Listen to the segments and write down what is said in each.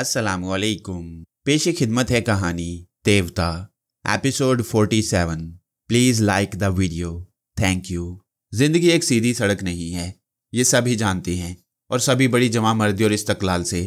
असलकुम पेश खिदमत है कहानी देवता episode 47 please like the video thank you ज़िंदगी एक सीधी सड़क नहीं है ये सभी जानते हैं और सभी बड़ी जमा मर्दी और इस्तकलाल से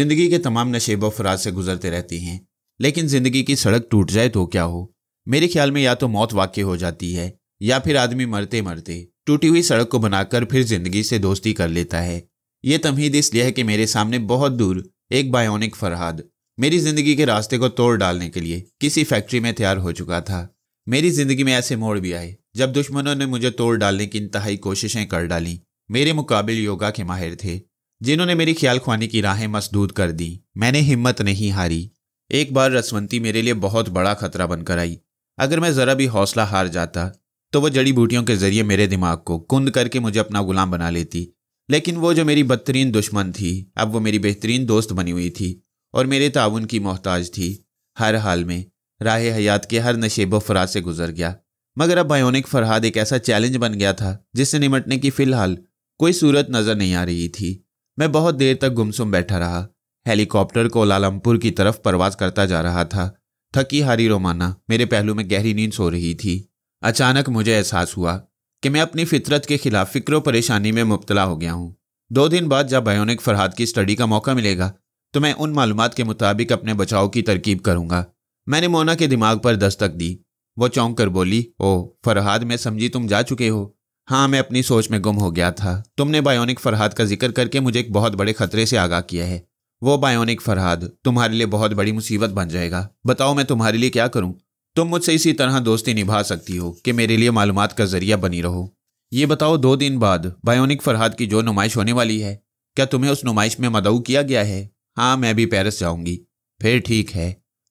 ज़िंदगी के तमाम नशेब अफराज फराज से गुजरते रहती हैं लेकिन ज़िंदगी की सड़क टूट जाए तो क्या हो मेरे ख्याल में या तो मौत वाक्य हो जाती है या फिर आदमी मरते मरते टूटी हुई सड़क को बनाकर फिर ज़िंदगी से दोस्ती कर लेता है ये तमहीद इसलिए है कि मेरे सामने बहुत दूर एक बायोनिक फरहाद मेरी जिंदगी के रास्ते को तोड़ डालने के लिए किसी फैक्ट्री में तैयार हो चुका था मेरी जिंदगी में ऐसे मोड़ भी आए जब दुश्मनों ने मुझे तोड़ डालने की इंतहाई कोशिशें कर डाली मेरे मुकाबले योगा के माहिर थे जिन्होंने मेरी ख्याल ख्वानी की राहें मसदूद कर दी मैंने हिम्मत नहीं हारी एक बार रसवंती मेरे लिए बहुत बड़ा खतरा बनकर आई अगर मैं ज़रा भी हौसला हार जाता तो वह जड़ी बूटियों के जरिए मेरे दिमाग को कुंद करके मुझे अपना गुलाम बना लेती लेकिन वो जो मेरी बदतरीन दुश्मन थी अब वो मेरी बेहतरीन दोस्त बनी हुई थी और मेरे ताउन की मोहताज थी हर हाल में राह हयात के हर नशेब फराज से गुजर गया मगर अब बायोनिक फरहाद एक ऐसा चैलेंज बन गया था जिससे निमटने की फ़िलहाल कोई सूरत नज़र नहीं आ रही थी मैं बहुत देर तक गुमसुम बैठा रहा हेलीकॉप्टर को लालमपुर की तरफ परवाज करता जा रहा था थकी हारी रोमाना मेरे पहलू में गहरी नींद सो रही थी अचानक मुझे एहसास हुआ कि मैं अपनी फितरत के खिलाफ फिक्र परेशानी में मुबतला हो गया हूँ दो दिन बाद जब बायोनिक फरहाद की स्टडी का मौका मिलेगा तो मैं उन मालूम के मुताबिक अपने बचाव की तरकीब करूँगा मैंने मोना के दिमाग पर दस्तक दी वो चौंक कर बोली ओ फरहाद मैं समझी तुम जा चुके हो हाँ मैं अपनी सोच में गुम हो गया था तुमने बायोनिक फरहाद का जिक्र करके मुझे एक बहुत बड़े खतरे से आगाह किया है वो बायोनिक फरहाद तुम्हारे लिए बहुत बड़ी मुसीबत बन जाएगा बताओ मैं तुम्हारे लिए क्या करूँ तुम मुझसे इसी तरह दोस्ती निभा सकती हो कि मेरे लिए मालूम का जरिया बनी रहो ये बताओ दो दिन बाद बायोनिक फरहाद की जो नुमाइश होने वाली है क्या तुम्हें उस नुमाइश में मदऊ किया गया है हाँ मैं भी पेरिस जाऊंगी फिर ठीक है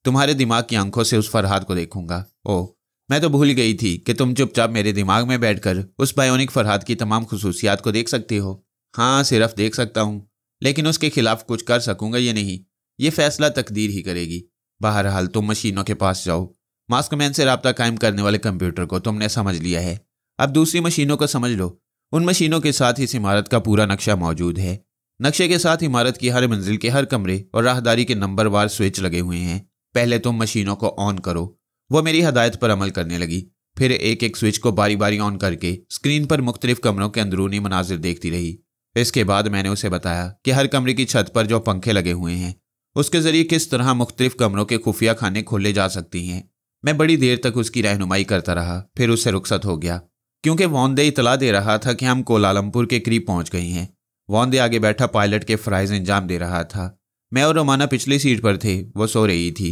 तुम्हारे दिमाग की आंखों से उस फरहाद को देखूंगा ओह मैं तो भूल गई थी कि तुम चुपचाप मेरे दिमाग में बैठकर उस बायोनिक फरहाद की तमाम खसूसियात को देख सकती हो हाँ सिर्फ देख सकता हूँ लेकिन उसके खिलाफ कुछ कर सकूंगा ये नहीं ये फैसला तकदीर ही करेगी बहरहाल तुम मशीनों के पास जाओ मास्कमैन से रबता कायम करने वाले कंप्यूटर को तुमने समझ लिया है अब दूसरी मशीनों को समझ लो उन मशीनों के साथ इस इमारत का पूरा नक्शा मौजूद है नक्शे के साथ इमारत की हर मंजिल के हर कमरे और राहदारी के नंबर वार स्विच लगे हुए हैं पहले तुम मशीनों को ऑन करो वो मेरी हदायत पर अमल करने लगी फिर एक एक स्विच को बारी बारी ऑन करके स्क्रीन पर मुख्तलिफ कमरों के अंदरूनी मनाजिर देखती रही इसके बाद मैंने उसे बताया कि हर कमरे की छत पर जो पंखे लगे हुए हैं उसके जरिए किस तरह मुख्तलिफ कमरों के खुफिया खाने खोले जा सकती हैं मैं बड़ी देर तक उसकी रहनुमाई करता रहा फिर उससे रुखसत हो गया क्योंकि वॉन्दे इतला दे रहा था कि हम कोलालमपुर के करीब पहुंच गए हैं वॉन्दे आगे बैठा पायलट के फ़्राइज इंजाम दे रहा था मैं और रोमाना पिछली सीट पर थे वो सो रही थी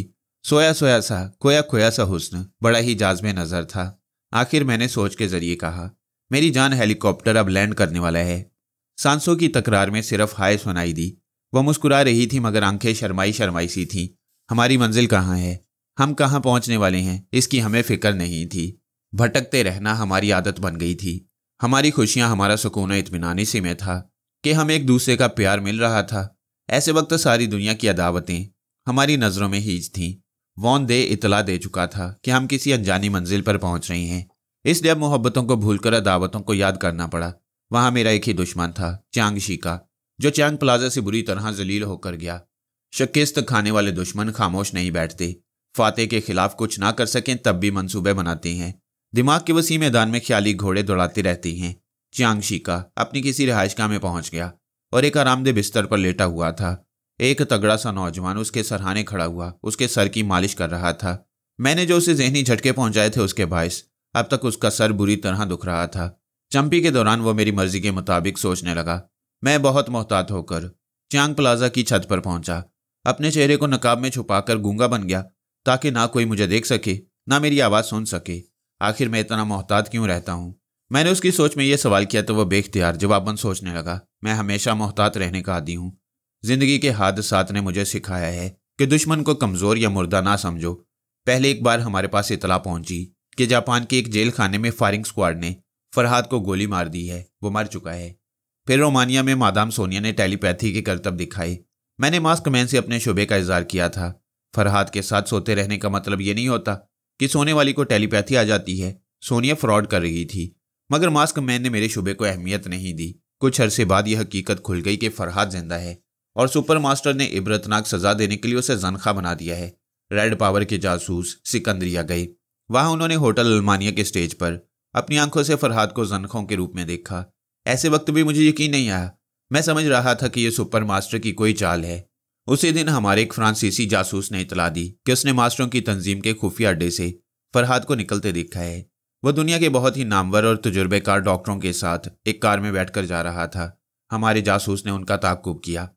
सोया सोया सा खोया खोया सा हुस्न बड़ा ही जाजमे नज़र था आखिर मैंने सोच के जरिए कहा मेरी जान हेलीकॉप्टर अब लैंड करने वाला है सांसों की तकरार में सिर्फ हाय सुनाई दी वह मुस्कुरा रही थी मगर आंखें शर्माई शर्माई सी थीं हमारी मंजिल कहाँ है हम कहाँ पहुँचने वाले हैं इसकी हमें फिक्र नहीं थी भटकते रहना हमारी आदत बन गई थी हमारी खुशियाँ हमारा सुकून इतमान इसी में था कि हम एक दूसरे का प्यार मिल रहा था ऐसे वक्त सारी दुनिया की अदावतें हमारी नज़रों में हीज थीं वॉन दे इतला दे चुका था कि हम किसी अनजानी मंजिल पर पहुंच रहे हैं इसलिए अब मोहब्बतों को भूलकर अदावतों को याद करना पड़ा वहां मेरा एक ही दुश्मन था चांग शीका जो चांग प्लाजा से बुरी तरह जलील होकर गया शिकस्त खाने वाले दुश्मन खामोश नहीं बैठते फातेह के खिलाफ कुछ ना कर सकें तब भी मंसूबे बनाती हैं दिमाग के वसी मैदान में ख्याली घोड़े दौड़ाती रहती हैं च्यांगशी का अपनी किसी रिहाइशगाह में पहुंच गया और एक आरामदेह बिस्तर पर लेटा हुआ था एक तगड़ा सा नौजवान उसके सरहाने खड़ा हुआ उसके सर की मालिश कर रहा था मैंने जो उसे जहनी झटके पहुंचाए थे उसके बायस अब तक उसका सर बुरी तरह दुख रहा था चंपी के दौरान वो मेरी मर्जी के मुताबिक सोचने लगा मैं बहुत मोहतात होकर च्यांग प्लाजा की छत पर पहुंचा अपने चेहरे को नकाब में छुपाकर गूंगा बन गया ताकि ना कोई मुझे देख सके ना मेरी आवाज़ सुन सके आखिर मैं इतना मोहतात क्यों रहता हूँ मैंने उसकी सोच में यह सवाल किया तो वह बेख्तियार जवाबन सोचने लगा मैं हमेशा मोहतात रहने का आदि हूँ जिंदगी के हादसात ने मुझे सिखाया है कि दुश्मन को कमज़ोर या मुर्दा ना समझो पहले एक बार हमारे पास इतला पहुंची कि जापान के एक जेल खाने में फायरिंग स्क्वाड ने फरहाद को गोली मार दी है वो मर चुका है फिर रोमानिया में मादाम सोनिया ने टेलीपैथी के करतब दिखाई मैंने मास्क मैन से अपने शुबे का इजहार किया था फरहाद के साथ सोते रहने का मतलब ये नहीं होता कि सोने वाली को टेलीपैथी आ जाती है सोनिया फ्रॉड कर रही थी मगर मास्क मैन ने मेरे शुबे को अहमियत नहीं दी कुछ अरसे बाद यह हकीकत खुल गई कि फरहाद जिंदा है और सुपर मास्टर ने इबरतनाक सजा देने के लिए उसे जनखा बना दिया है रेड पावर के जासूस सिकंदरिया गए वहां उन्होंने होटल अलमानिया के स्टेज पर अपनी आंखों से फरहाद को जनखों के रूप में देखा ऐसे वक्त भी मुझे यकीन नहीं आया मैं समझ रहा था कि यह सुपर मास्टर की कोई चाल है उसी दिन हमारे एक फ्रांसीसी जासूस ने इतला दी कि उसने मास्टरों की तंजीम के खुफिया अड्डे से फरहाद को निकलते देखा है वह दुनिया के बहुत ही नामवर और तजुर्बेकार डॉक्टरों के साथ एक कार में बैठकर जा रहा था हमारे जासूस ने उनका ताकुब किया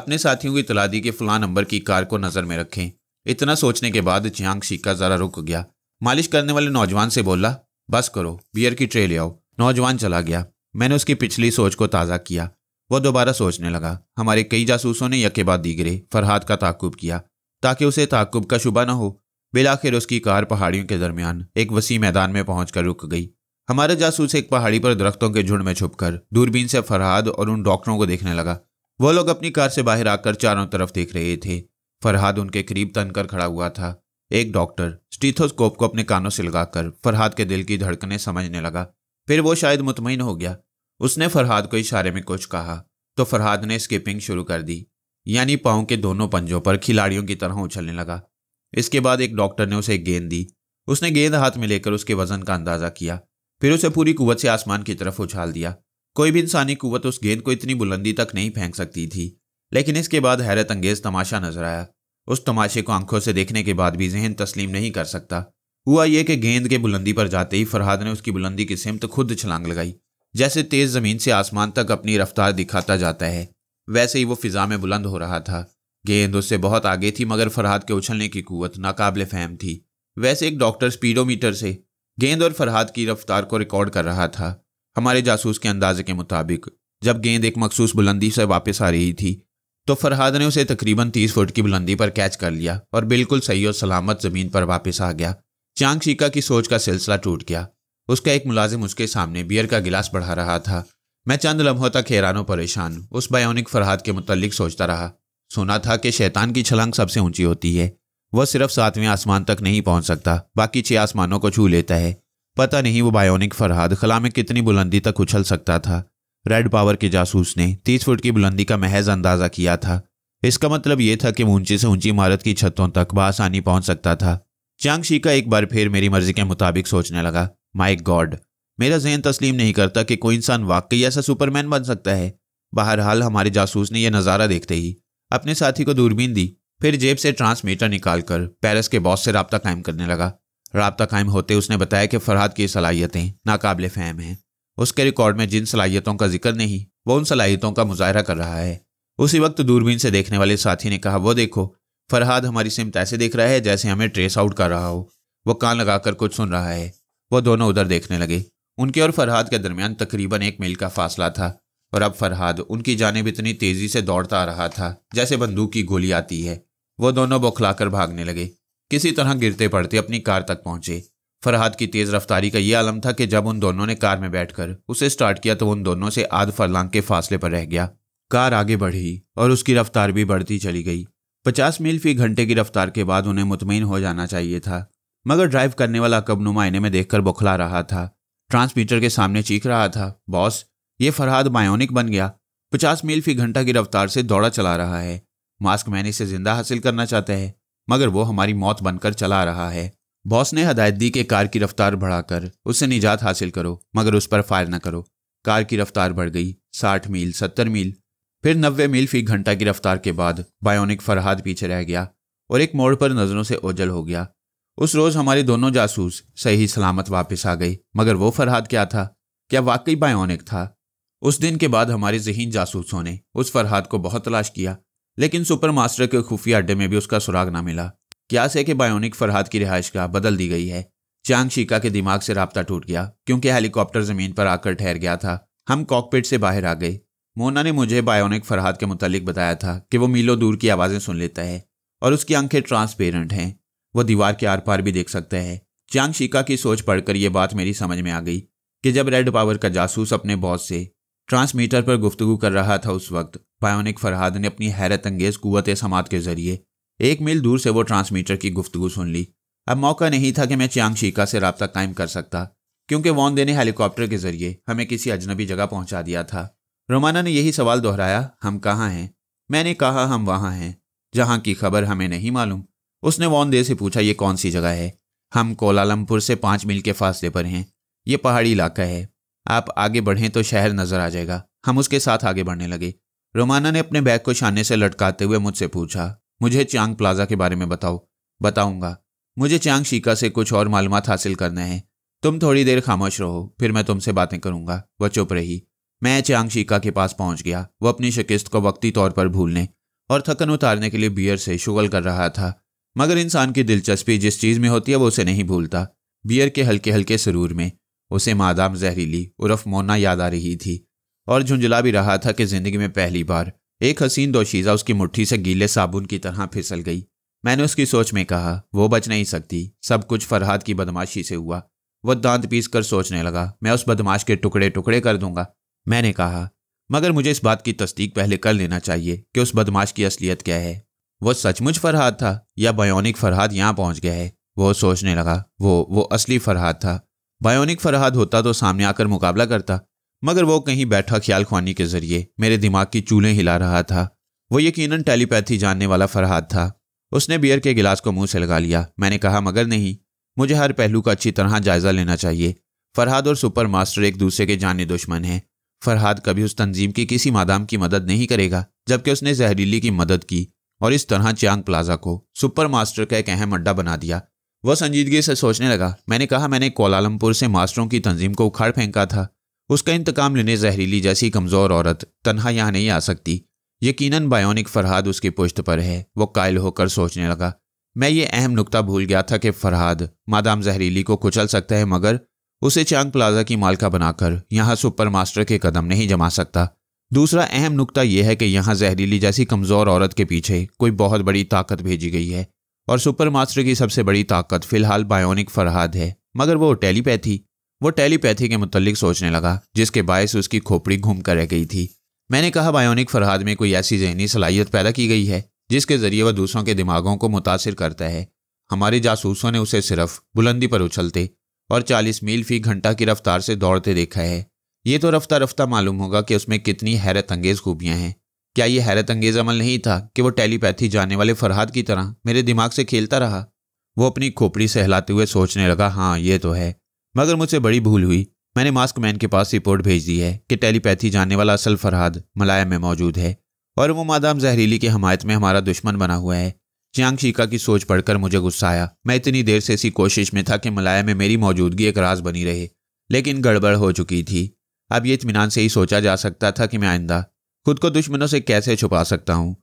अपने साथियों की इतला दी कि फलां नंबर की कार को नज़र में रखें इतना सोचने के बाद चियांग शिका ज़रा रुक गया मालिश करने वाले नौजवान से बोला बस करो बियर की ट्रे ले आओ नौजवान चला गया मैंने उसकी पिछली सोच को ताज़ा किया वह दोबारा सोचने लगा हमारे कई जासूसों ने यकेबाद दीगरे फरहाद का ताकुब किया ताकि उसे ताकुब का शुबा न हो बिलाखिर उसकी कार पहाड़ियों के दरमियान एक वसी मैदान में पहुंचकर रुक गई हमारे जासूस एक पहाड़ी पर दरख्तों के झुंड में छुपकर दूरबीन से फरहाद और उन डॉक्टरों को देखने लगा वह लोग अपनी कार से बाहर आकर चारों तरफ देख रहे थे फरहाद उनके करीब तनकर खड़ा हुआ था एक डॉक्टर स्टीथोस्कोप को अपने कानों से लगाकर फरहाद के दिल की धड़कने समझने लगा फिर वो शायद मुतमिन हो गया उसने फरहाद को इशारे में कुछ कहा तो फरहाद ने स्किपिंग शुरू कर दी यानी पाँव के दोनों पंजों पर खिलाड़ियों की तरह उछलने लगा इसके बाद एक डॉक्टर ने उसे एक गेंद दी उसने गेंद हाथ में लेकर उसके वजन का अंदाजा किया फिर उसे पूरी कुवत से आसमान की तरफ उछाल दिया कोई भी इंसानी कुवत उस गेंद को इतनी बुलंदी तक नहीं फेंक सकती थी लेकिन इसके बाद हैरत अंगेज तमाशा नजर आया उस तमाशे को आंखों से देखने के बाद भी जहन तस्लीम नहीं कर सकता हुआ यह कि गेंद के बुलंदी पर जाते ही फरहाद ने उसकी बुलंदी की सिमत खुद छलांग लगाई जैसे तेज जमीन से आसमान तक अपनी रफ्तार दिखाता जाता है वैसे ही वो फिजा में बुलंद हो रहा था गेंद उससे बहुत आगे थी मगर फरहाद के उछलने की कुत नाकाबले फहम थी वैसे एक डॉक्टर स्पीडोमीटर से गेंद और फरहाद की रफ्तार को रिकॉर्ड कर रहा था हमारे जासूस के अंदाजे के मुताबिक जब गेंद एक मखसूस बुलंदी से वापस आ रही थी तो फरहाद ने उसे तकरीबन तीस फुट की बुलंदी पर कैच कर लिया और बिल्कुल सही और सलामत जमीन पर वापस आ गया चांग शीका की सोच का सिलसिला टूट गया उसका एक मुलाजिम उसके सामने बियर का गिलास बढ़ा रहा था मैं चंद लम्हों तक हैरानों परेशान उस बायोनिक फरहाद के मुतलिक सोचता रहा सुना था कि शैतान की छलांग सबसे ऊंची होती है वह सिर्फ सातवें आसमान तक नहीं पहुंच सकता बाकी छह आसमानों को छू लेता है पता नहीं वो बायोनिक फरहाद खला में कितनी बुलंदी तक उछल सकता था रेड पावर के जासूस ने तीस फुट की बुलंदी का महज अंदाजा किया था इसका मतलब यह था कि ऊंची से ऊंची इमारत की छतों तक बासानी पहुंच सकता था चांगशी का एक बार फिर मेरी मर्जी के मुताबिक सोचने लगा माय गॉड मेरा जहन तस्लीम नहीं करता कि कोई इंसान वाकई ऐसा सुपरमैन बन सकता है बहरहाल हमारे जासूस ने यह नज़ारा देखते ही अपने साथी को दूरबीन दी फिर जेब से ट्रांसमीटर निकाल कर पेरिस के बॉस से रबता कायम करने लगा रबता कायम होते उसने बताया कि फरहाद की सलाहियतें नाकबिल फ़हम हैं उसके रिकॉर्ड में जिन सलाहियतों का जिक्र नहीं वो उन सलाहियतों का मुजाहरा कर रहा है उसी वक्त दूरबीन से देखने वाले साथी ने कहा वो देखो फरहाद हमारी सिमत ऐसे देख रहा है जैसे हमें ट्रेस आउट कर रहा हो वो कान लगाकर कुछ सुन रहा है वह दोनों उधर देखने लगे उनके और फरहाद के दरमियान तकरीबन एक मील का फासला था और अब फरहाद उनकी जानब इतनी तेजी से दौड़ता आ रहा था जैसे बंदूक की गोली आती है वह दोनों बौखलाकर भागने लगे किसी तरह गिरते पड़ते अपनी कार तक पहुंचे फरहाद की तेज रफ्तारी का यह आलम था कि जब उन दोनों ने कार में बैठकर उसे स्टार्ट किया तो उन दोनों से आध फरलांग के फासले पर रह गया कार आगे बढ़ी और उसकी रफ्तार भी बढ़ती चली गई पचास मील फी घंटे की रफ्तार के बाद उन्हें मुतमिन हो जाना चाहिए था मगर ड्राइव करने वाला कबनुमा आईने में देखकर बौखला रहा था ट्रांसमीटर के सामने चीख रहा था बॉस ये फरहाद बायोनिक बन गया पचास मील फी घंटा की रफ्तार से दौड़ा चला रहा है मास्क मैंने इसे जिंदा हासिल करना चाहते है मगर वो हमारी मौत बनकर चला रहा है बॉस ने हदायत दी कि कार की रफ्तार बढ़ाकर उससे निजात हासिल करो मगर उस पर फायर न करो कार की रफ्तार बढ़ गई साठ मील सत्तर मील फिर नब्बे मील फी घंटा की रफ्तार के बाद बायोनिक फरहाद पीछे रह गया और एक मोड़ पर नज़रों से ओझल हो गया उस रोज हमारे दोनों जासूस सही सलामत वापस आ गई मगर वो फरहाद क्या था क्या वाकई बायोनिक था उस दिन के बाद हमारे जहीन जासूसों ने उस फरहाद को बहुत तलाश किया लेकिन सुपर मास्टर के खुफिया अड्डे में भी उसका सुराग ना मिला क्या से कि बायोनिक फरहाद की रिहाइश का बदल दी गई है चांग शीका के दिमाग से रबता टूट गया क्योंकि हेलीकॉप्टर जमीन पर आकर ठहर गया था हम कॉकपिट से बाहर आ गए मोना ने मुझे बायोनिक फरहाद के मुतालिक बताया था कि वो मीलों दूर की आवाज़ें सुन लेता है और उसकी आंखें ट्रांसपेरेंट हैं वो दीवार के आर पार भी देख सकते हैं चांग शिका की सोच पढ़कर यह बात मेरी समझ में आ गई कि जब रेड पावर का जासूस अपने बॉस से ट्रांसमीटर पर गुफ्तगु कर रहा था उस वक्त पायोनिक फरहाद ने अपनी हैरत अंगेज कुत समात के जरिए एक मील दूर से वो ट्रांसमीटर की गुफ्तगु सुन ली अब मौका नहीं था कि मैं चांग शिका से रबता कायम कर सकता क्योंकि वॉन्दे देने हेलीकॉप्टर के जरिए हमें किसी अजनबी जगह पहुंचा दिया था रोमाना ने यही सवाल दोहराया हम कहाँ हैं मैंने कहा हम वहाँ हैं जहाँ की खबर हमें नहीं मालूम उसने वॉनदे से पूछा ये कौन सी जगह है हम कोलालमपुर से पाँच मील के फासले पर हैं ये पहाड़ी इलाका है आप आगे बढ़ें तो शहर नजर आ जाएगा हम उसके साथ आगे बढ़ने लगे रोमाना ने अपने बैग को शाने से लटकाते हुए मुझसे पूछा मुझे चांग प्लाजा के बारे में बताओ बताऊंगा मुझे चांग शीका से कुछ और मालूम हासिल करना है तुम थोड़ी देर खामोश रहो फिर मैं तुमसे बातें करूंगा वह चुप रही मैं चांग शीका के पास पहुंच गया वह अपनी शिकस्त को वक्ती तौर पर भूलने और थकन उतारने के लिए बियर से शुगल कर रहा था मगर इंसान की दिलचस्पी जिस चीज़ में होती है वो उसे नहीं भूलता बियर के हल्के हल्के सरूर में उसे मादाम जहरीली उर्फ मोना याद आ रही थी और झुंझला भी रहा था कि ज़िंदगी में पहली बार एक हसीन दोशीज़ा उसकी मुट्ठी से गीले साबुन की तरह फिसल गई मैंने उसकी सोच में कहा वो बच नहीं सकती सब कुछ फरहाद की बदमाशी से हुआ वह दांत पीस कर सोचने लगा मैं उस बदमाश के टुकड़े टुकड़े कर दूंगा मैंने कहा मगर मुझे इस बात की तस्दीक पहले कर लेना चाहिए कि उस बदमाश की असलियत क्या है वह सचमुच फरहाद था या बायोनिक फरहाद यहाँ पहुँच गया है वह सोचने लगा वो वो असली फरहाद था बायोनिक फरहाद होता तो सामने आकर मुकाबला करता मगर वो कहीं बैठा ख्याल खुआनी के जरिए मेरे दिमाग की चूल्हे हिला रहा था वो यकीनन टेलीपैथी जानने वाला फरहाद था उसने बियर के गिलास को मुंह से लगा लिया मैंने कहा मगर नहीं मुझे हर पहलू का अच्छी तरह जायजा लेना चाहिए फरहाद और सुपर मास्टर एक दूसरे के जाने दुश्मन हैं फरहाद कभी उस तंजीम की किसी मादाम की मदद नहीं करेगा जबकि उसने जहरीली की मदद की और इस तरह चियांग प्लाजा को सुपर मास्टर का एक अहम अड्डा बना दिया वह संजीदगी से सोचने लगा मैंने कहा मैंने कोलालमपुर से मास्टरों की तंजीम को उखाड़ फेंका था उसका इंतकाम लेने जहरीली जैसी कमज़ोर औरत तनहा यहाँ नहीं आ सकती यकीनन बायोनिक फरहाद उसकी पुश्त पर है वो कायल होकर सोचने लगा मैं ये अहम नुकता भूल गया था कि फरहाद मादाम जहरीली को कुचल सकता है मगर उसे चांग प्लाजा की मालका बनाकर यहाँ सुपर मास्टर के कदम नहीं जमा सकता दूसरा अहम नुकता यह है कि यहाँ जहरीली जैसी कमज़ोर औरत के पीछे कोई बहुत बड़ी ताकत भेजी गई है और सुपर मास्टर की सबसे बड़ी ताकत फ़िलहाल बायोनिक फरहाद है मगर वो टेलीपैथी वो टेलीपैथी के मुतलिक सोचने लगा जिसके बायस उसकी खोपड़ी घूम कर रह गई थी मैंने कहा बायोनिक फरहाद में कोई ऐसी जहनी सलाहियत पैदा की गई है जिसके ज़रिए वह दूसरों के दिमागों को मुतासर करता है हमारे जासूसों ने उसे सिर्फ बुलंदी पर उछलते और 40 मील फी घंटा की रफ्तार से दौड़ते देखा है ये तो रफ्ता रफ्ता मालूम होगा कि उसमें कितनी हैरत अंगेज खूबियाँ हैं क्या यह हैरत अंगेज अमल नहीं था कि वो टेलीपैथी जाने वाले फरहाद की तरह मेरे दिमाग से खेलता रहा वो अपनी खोपड़ी सहलाते हुए सोचने लगा हाँ ये तो है मगर मुझसे बड़ी भूल हुई मैंने मास्क मैन के पास रिपोर्ट भेज दी है कि टेलीपैथी जाने वाला असल फरहाद मलाया में मौजूद है और वो मादाम जहरीली की हमायत में हमारा दुश्मन बना हुआ है चियांग शीका की सोच पढ़कर मुझे गुस्सा आया मैं इतनी देर से इसी कोशिश में था कि मलाया में मेरी मौजूदगी एक राज बनी रहे लेकिन गड़बड़ हो चुकी थी अब ये इतमान से ही सोचा जा सकता था कि मैं आइंदा खुद को दुश्मनों से कैसे छुपा सकता हूँ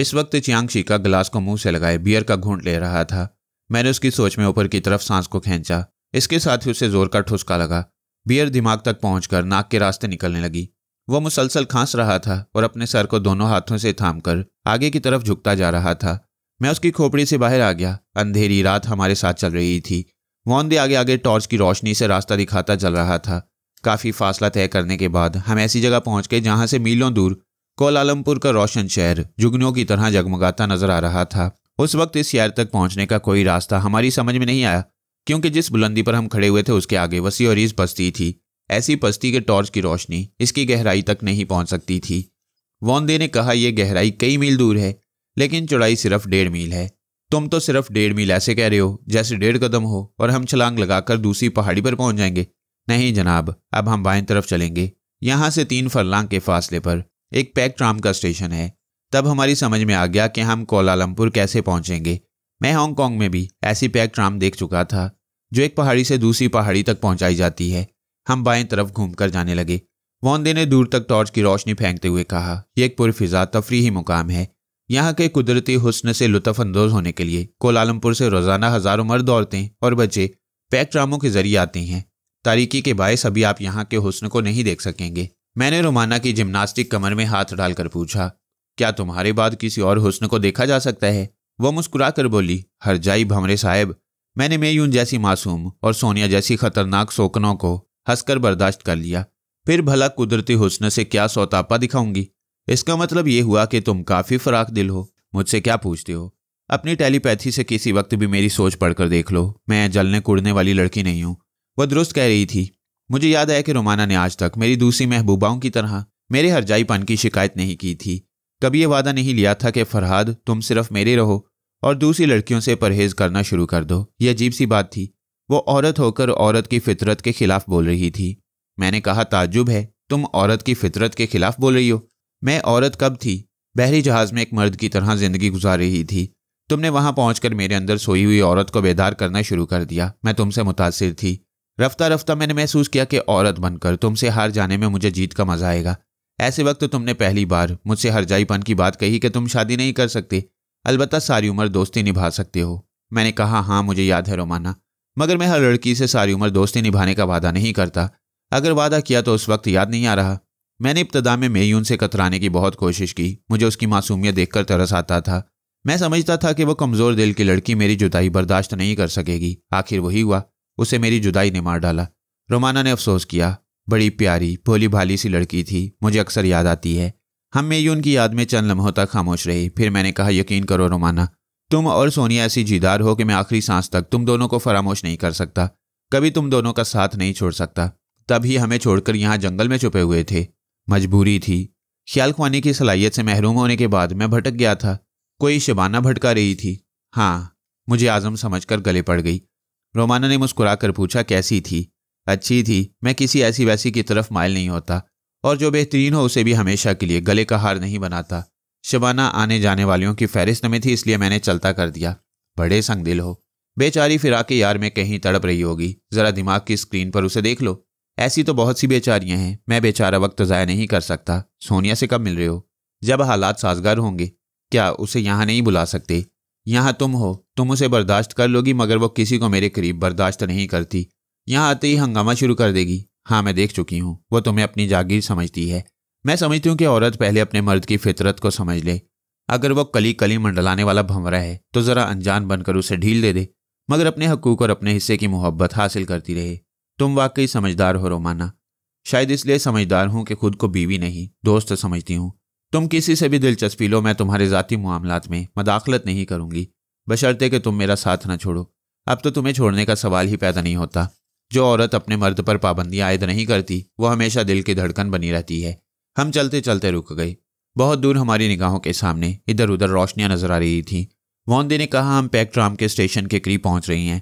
इस वक्त चियांगशी का गिलास को मुंह से लगाए बियर का घूंट ले रहा था मैंने उसकी सोच में ऊपर की तरफ सांस को खींचा इसके साथ ही उसे जोर का ठुसका लगा बियर दिमाग तक पहुंचकर नाक के रास्ते निकलने लगी वह मुसलसल खांस रहा था और अपने सर को दोनों हाथों से थाम कर आगे की तरफ झुकता जा रहा था मैं उसकी खोपड़ी से बाहर आ गया अंधेरी रात हमारे साथ चल रही थी वॉन्दे आगे आगे टॉर्च की रोशनी से रास्ता दिखाता चल रहा था काफ़ी फासला तय करने के बाद हम ऐसी जगह पहुंच गए जहां से मीलों दूर कोलालमपुर का रोशन शहर जुगनों की तरह जगमगाता नजर आ रहा था उस वक्त इस शहर तक पहुंचने का कोई रास्ता हमारी समझ में नहीं आया क्योंकि जिस बुलंदी पर हम खड़े हुए थे उसके आगे वसी और इस बस्ती थी ऐसी बस्ती के टॉर्च की रोशनी इसकी गहराई तक नहीं पहुंच सकती थी वॉन्दे ने कहा यह गहराई कई मील दूर है लेकिन चौड़ाई सिर्फ डेढ़ मील है तुम तो सिर्फ डेढ़ मील ऐसे कह रहे हो जैसे डेढ़ कदम हो और हम छलांग लगाकर दूसरी पहाड़ी पर पहुंच जाएंगे नहीं जनाब अब हम बाएं तरफ चलेंगे यहाँ से तीन फरलांग के फासले पर एक पैक ट्राम का स्टेशन है तब हमारी समझ में आ गया कि हम कोलालमपुर कैसे पहुँचेंगे मैं हांगकॉन्ग में भी ऐसी पैक ट्राम देख चुका था जो एक पहाड़ी से दूसरी पहाड़ी तक पहुँचाई जाती है हम बाएं तरफ घूमकर जाने लगे वॉन्दे ने दूर तक टॉर्च की रोशनी फेंकते हुए कहा यह एक पुरफिजा तफरी मुकाम है यहाँ के कुदरती हुस्न से अंदोज होने के लिए कोलालमपुर से रोज़ाना हज़ारों मर्द औरतें और बच्चे पैक ट्रामों के जरिए आते हैं तारीकी के बायस अभी आप यहाँ के हुस्न को नहीं देख सकेंगे मैंने रोमाना की जिम्नास्टिक कमर में हाथ डालकर पूछा क्या तुम्हारे बाद किसी और हुस्न को देखा जा सकता है वह मुस्कुरा कर बोली हरजाई भमरे साहेब मैंने मेयून जैसी मासूम और सोनिया जैसी खतरनाक शोकनों को हंसकर बर्दाश्त कर लिया फिर भला कुदरती हुस्न से क्या सौतापा दिखाऊंगी इसका मतलब ये हुआ कि तुम काफ़ी फराक दिल हो मुझसे क्या पूछते हो अपनी टेलीपैथी से किसी वक्त भी मेरी सोच पढ़कर देख लो मैं जलने कुड़ने वाली लड़की नहीं हूँ वह दुरुस्त कह रही थी मुझे याद आया कि रोमाना ने आज तक मेरी दूसरी महबूबाओं की तरह मेरे हरजाईपन की शिकायत नहीं की थी कभी यह वादा नहीं लिया था कि फरहाद तुम सिर्फ मेरे रहो और दूसरी लड़कियों से परहेज करना शुरू कर दो यह अजीब सी बात थी वो औरत होकर औरत की फितरत के खिलाफ बोल रही थी मैंने कहा ताजुब है तुम औरत की फितरत के खिलाफ बोल रही हो मैं औरत कब थी बहरी जहाज में एक मर्द की तरह जिंदगी गुजार रही थी तुमने वहां पहुंचकर मेरे अंदर सोई हुई औरत को बेदार करना शुरू कर दिया मैं तुमसे मुतासर थी रफ्ता रफ्ता मैंने महसूस किया कि औरत बनकर तुमसे हार जाने में मुझे जीत का मजा आएगा ऐसे वक्त तो तुमने पहली बार मुझसे हरजाईपन की बात कही कि तुम शादी नहीं कर सकते अलबत्त सारी उम्र दोस्ती निभा सकते हो मैंने कहा हाँ मुझे याद है रोमाना मगर मैं हर लड़की से सारी उम्र दोस्ती निभाने का वादा नहीं करता अगर वादा किया तो उस वक्त याद नहीं आ रहा मैंने इब्तदा में मेयून से कतराने की बहुत कोशिश की मुझे उसकी मासूमियत देखकर तरस आता था मैं समझता था कि वो कमज़ोर दिल की लड़की मेरी जुताई बर्दाश्त नहीं कर सकेगी आखिर वही हुआ उसे मेरी जुदाई ने मार डाला रोमाना ने अफसोस किया बड़ी प्यारी भोली भाली सी लड़की थी मुझे अक्सर याद आती है हम मेरी उनकी याद में चंद लम्हों तक खामोश रही फिर मैंने कहा यकीन करो रोमाना तुम और सोनिया ऐसी जीदार हो कि मैं आखिरी सांस तक तुम दोनों को फरामोश नहीं कर सकता कभी तुम दोनों का साथ नहीं छोड़ सकता तभी हमें छोड़कर यहाँ जंगल में छुपे हुए थे मजबूरी थी ख्याल खुआने की सलाहियत से महरूम होने के बाद मैं भटक गया था कोई शबाना भटका रही थी हाँ मुझे आजम समझकर गले पड़ गई रोमाना ने मुस्कुराकर पूछा कैसी थी अच्छी थी मैं किसी ऐसी वैसी की तरफ मायल नहीं होता और जो बेहतरीन हो उसे भी हमेशा के लिए गले का हार नहीं बनाता शबाना आने जाने वालियों की फहरिस्त में थी इसलिए मैंने चलता कर दिया बड़े संगदिल हो बेचारी फिरा के यार में कहीं तड़प रही होगी ज़रा दिमाग की स्क्रीन पर उसे देख लो ऐसी तो बहुत सी बेचारियां हैं मैं बेचारा वक्त ज़ाया नहीं कर सकता सोनिया से कब मिल रहे हो जब हालात साजगार होंगे क्या उसे यहाँ नहीं बुला सकते यहाँ तुम हो तुम उसे बर्दाश्त कर लोगी मगर वो किसी को मेरे करीब बर्दाश्त नहीं करती यहाँ आते ही हंगामा शुरू कर देगी हाँ मैं देख चुकी हूँ वो तुम्हें अपनी जागीर समझती है मैं समझती हूँ कि औरत पहले अपने मर्द की फितरत को समझ ले अगर वो कली कली मंडलाने वाला भंवरा है तो ज़रा अनजान बनकर उसे ढील दे दे मगर अपने हकूक और अपने हिस्से की मोहब्बत हासिल करती रहे तुम वाकई समझदार हो रोमाना शायद इसलिए समझदार हूँ कि खुद को बीवी नहीं दोस्त समझती हूँ तुम किसी से भी दिलचस्पी लो मैं तुम्हारे ज़ाती मामला में मदाखलत नहीं करूंगी बशर्ते कि तुम मेरा साथ ना छोड़ो अब तो तुम्हें छोड़ने का सवाल ही पैदा नहीं होता जो औरत अपने मर्द पर पाबंदी आयद नहीं करती वो हमेशा दिल की धड़कन बनी रहती है हम चलते चलते रुक गए बहुत दूर हमारी निगाहों के सामने इधर उधर रोशनियां नजर आ रही थी वॉन्दे ने कहा हम पैक ट्राम के स्टेशन के करीब पहुंच रही हैं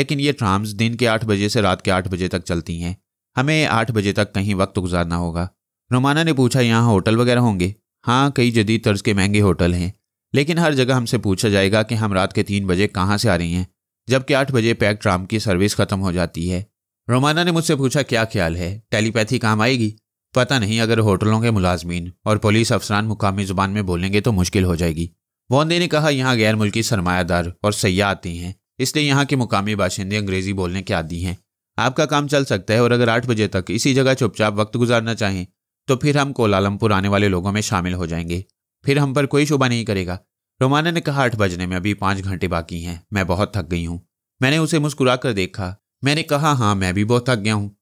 लेकिन ये ट्राम्स दिन के आठ बजे से रात के आठ बजे तक चलती हैं हमें आठ बजे तक कहीं वक्त गुजारना होगा रोमाना ने पूछा यहाँ होटल वगैरह होंगे हाँ कई जदीद तर्ज के महंगे होटल हैं लेकिन हर जगह हमसे पूछा जाएगा कि हम रात के तीन बजे कहाँ से आ रही हैं जबकि आठ बजे पैक ट्राम की सर्विस ख़त्म हो जाती है रोमाना ने मुझसे पूछा क्या ख्याल है टेलीपैथी काम आएगी पता नहीं अगर होटलों के मुलाजमीन और पुलिस अफसरान मुकामी ज़ुबान में बोलेंगे तो मुश्किल हो जाएगी वॉन्दे ने कहा यहाँ गैर मुल्की सरमायादार और सयाह आती हैं इसलिए यहाँ के मुकामी बाशिंदे अंग्रेज़ी बोलने के आदि हैं आपका काम चल सकता है और अगर आठ बजे तक इसी जगह चुपचाप वक्त गुजारना चाहें तो फिर हम कोलालमपुर आने वाले लोगों में शामिल हो जाएंगे फिर हम पर कोई शोभा नहीं करेगा रोमाना ने कहा आठ बजने में अभी पाँच घंटे बाकी हैं मैं बहुत थक गई हूं मैंने उसे मुस्कुरा कर देखा मैंने कहा हाँ मैं भी बहुत थक गया हूँ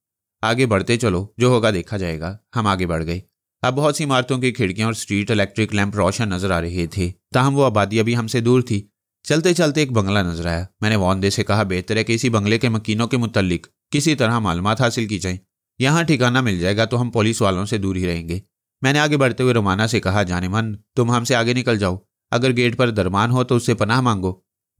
आगे बढ़ते चलो जो होगा देखा जाएगा हम आगे बढ़ गए अब बहुत सी इमारतों की खिड़कियां और स्ट्रीट इलेक्ट्रिक लैंप रोशन नजर आ रहे थे ताहम वो आबादी अभी हमसे दूर थी चलते चलते एक बंगला नजर आया मैंने वॉन्दे से कहा बेहतर है कि इसी बंगले के मकीनों के मुतलिक किसी तरह मालूम हासिल की जाए यहाँ ठिकाना मिल जाएगा तो हम पुलिस वालों से दूर ही रहेंगे मैंने आगे बढ़ते हुए रोमाना से कहा जाने मन तुम हमसे आगे निकल जाओ अगर गेट पर दरमान हो तो उससे पनाह मांगो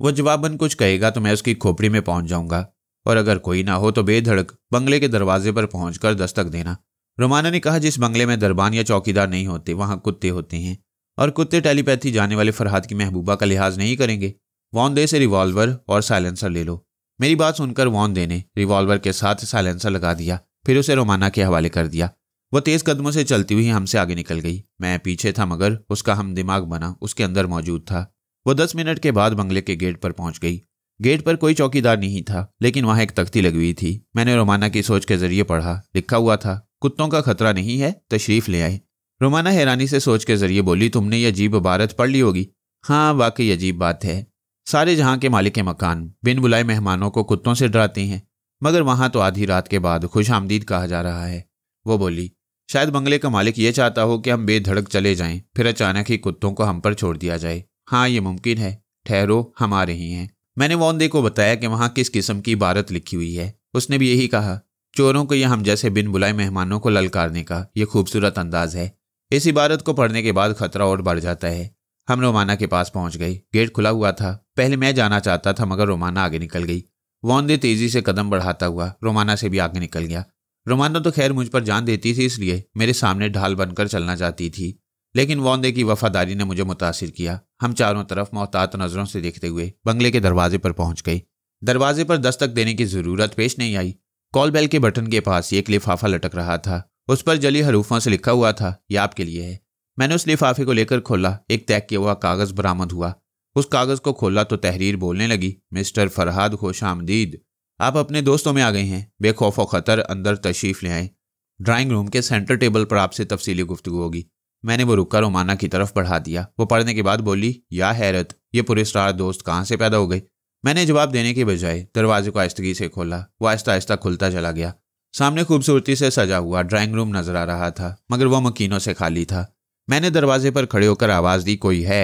वो जवाबन कुछ कहेगा तो मैं उसकी खोपड़ी में पहुंच जाऊंगा और अगर कोई ना हो तो बेधड़क बंगले के दरवाजे पर पहुंचकर दस्तक देना रोमाना ने कहा जिस बंगले में दरबान या चौकीदार नहीं होते वहां कुत्ते होते हैं और कुत्ते टेलीपैथी जाने वाले फरहाद की महबूबा का लिहाज नहीं करेंगे वॉन्दे से रिवॉल्वर और साइलेंसर ले लो मेरी बात सुनकर वॉन्दे ने रिवॉल्वर के साथ साइलेंसर लगा दिया फिर उसे रोमाना के हवाले कर दिया वह तेज कदमों से चलती हुई हमसे आगे निकल गई मैं पीछे था मगर उसका हम दिमाग बना उसके अंदर मौजूद था वह दस मिनट के बाद बंगले के गेट पर पहुंच गई गेट पर कोई चौकीदार नहीं था लेकिन वहां एक तख्ती लगी हुई थी मैंने रोमाना की सोच के जरिए पढ़ा लिखा हुआ था कुत्तों का खतरा नहीं है तशरीफ ले आए रोमाना हैरानी से सोच के जरिए बोली तुमने ये अजीब इबारत पढ़ ली होगी हाँ वाकई अजीब बात है सारे जहाँ के मालिक मकान बिन बुलाए मेहमानों को कुत्तों से डराते हैं मगर वहां तो आधी रात के बाद खुश आमदीद कहा जा रहा है वो बोली शायद बंगले का मालिक ये चाहता हो कि हम बेधड़क चले जाएं फिर अचानक ही कुत्तों को हम पर छोड़ दिया जाए हाँ ये मुमकिन है ठहरो हम आ रही हैं मैंने वॉन्दे को बताया कि वहाँ किस किस्म की इबारत लिखी हुई है उसने भी यही कहा चोरों को यह हम जैसे बिन बुलाए मेहमानों को ललकारने का यह खूबसूरत अंदाज है इस इबारत को पढ़ने के बाद खतरा और बढ़ जाता है हम रोमाना के पास पहुंच गए गेट खुला हुआ था पहले मैं जाना चाहता था मगर रोमाना आगे निकल गई वॉन्दे तेजी से कदम बढ़ाता हुआ रोमाना से भी आगे निकल गया रोमाना तो खैर मुझ पर जान देती थी इसलिए मेरे सामने ढाल बनकर चलना चाहती थी लेकिन वॉन्दे की वफादारी ने मुझे मुतासर किया हम चारों तरफ मोहतात नज़रों से देखते हुए बंगले के दरवाजे पर पहुंच गई दरवाजे पर दस्तक देने की ज़रूरत पेश नहीं आई कॉल बेल के बटन के पास एक लिफाफा लटक रहा था उस पर जली हरूफों से लिखा हुआ था यह आपके लिए है मैंने उस लिफाफे को लेकर खोला एक तय किया हुआ कागज़ बरामद हुआ उस कागज़ को खोला तो तहरीर बोलने लगी मिस्टर फरहाद खोश आमदीद आप अपने दोस्तों में आ गए हैं बेखौफ व ख़तर अंदर तशरीफ़ ले आए ड्राइंग रूम के सेंटर टेबल पर आपसे तफसीली गुफ्तु होगी मैंने वो रुका रोमाना की तरफ बढ़ा दिया वो पढ़ने के बाद बोली या हैरत ये पुरेस्टार दोस्त कहाँ से पैदा हो गए मैंने जवाब देने के बजाय दरवाजे को आहिस्तगी से खोला वो आहिस्ता आहिस्ता खुलता चला गया सामने खूबसूरती से सजा हुआ ड्राइंग रूम नजर आ रहा था मगर वह मकीनों से खाली था मैंने दरवाजे पर खड़े होकर आवाज़ दी कोई है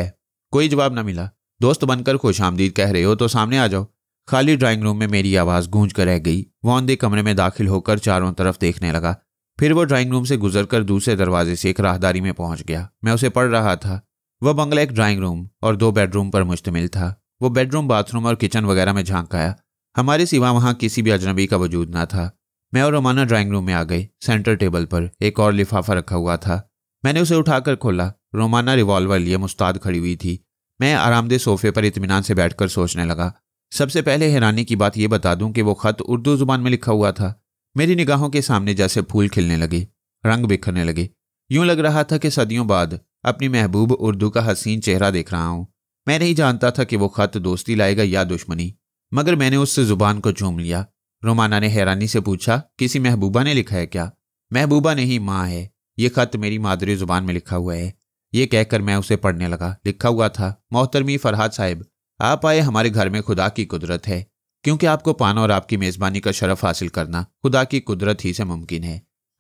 कोई जवाब न मिला दोस्त बनकर खुश आमदीद कह रहे हो तो सामने आ जाओ खाली ड्राइंग रूम में मेरी आवाज़ गूंज कर रह गई वॉन्दी कमरे में दाखिल होकर चारों तरफ देखने लगा फिर वो ड्राइंग रूम से गुजरकर दूसरे दरवाजे से एक राहदारी में पहुंच गया मैं उसे पढ़ रहा था वह बंगला एक ड्राइंग रूम और दो बेडरूम पर मुश्तमिल था वो बेडरूम बाथरूम और किचन वगैरह में झांक आया हमारे सिवा वहाँ किसी भी अजनबी का वजूद ना था मैं और रोमाना ड्राइंग रूम में आ गए सेंटर टेबल पर एक और लिफाफा रखा हुआ था मैंने उसे उठाकर खोला रोमाना रिवॉल्वर लिए मुस्ताद खड़ी हुई थी मैं आरामदेह सोफे पर इतमान से बैठकर सोचने लगा सबसे पहले हैरानी की बात यह बता दूं कि वो खत उर्दू जुबान में लिखा हुआ था मेरी निगाहों के सामने जैसे फूल खिलने लगे रंग बिखरने लगे यूं लग रहा था कि सदियों बाद अपनी महबूब उर्दू का हसीन चेहरा देख रहा हूं मैं नहीं जानता था कि वो खत दोस्ती लाएगा या दुश्मनी मगर मैंने उस जुबान को चूम लिया रोमाना ने हैरानी से पूछा किसी महबूबा ने लिखा है क्या महबूबा नहीं माँ है ये खत मेरी मादरी जुबान में लिखा हुआ है ये कहकर मैं उसे पढ़ने लगा लिखा हुआ था मोहतरमी फरहाद साहब आप आए हमारे घर में खुदा की कुदरत है क्योंकि आपको पाना और आपकी मेज़बानी का शरफ हासिल करना खुदा की कुदरत ही से मुमकिन है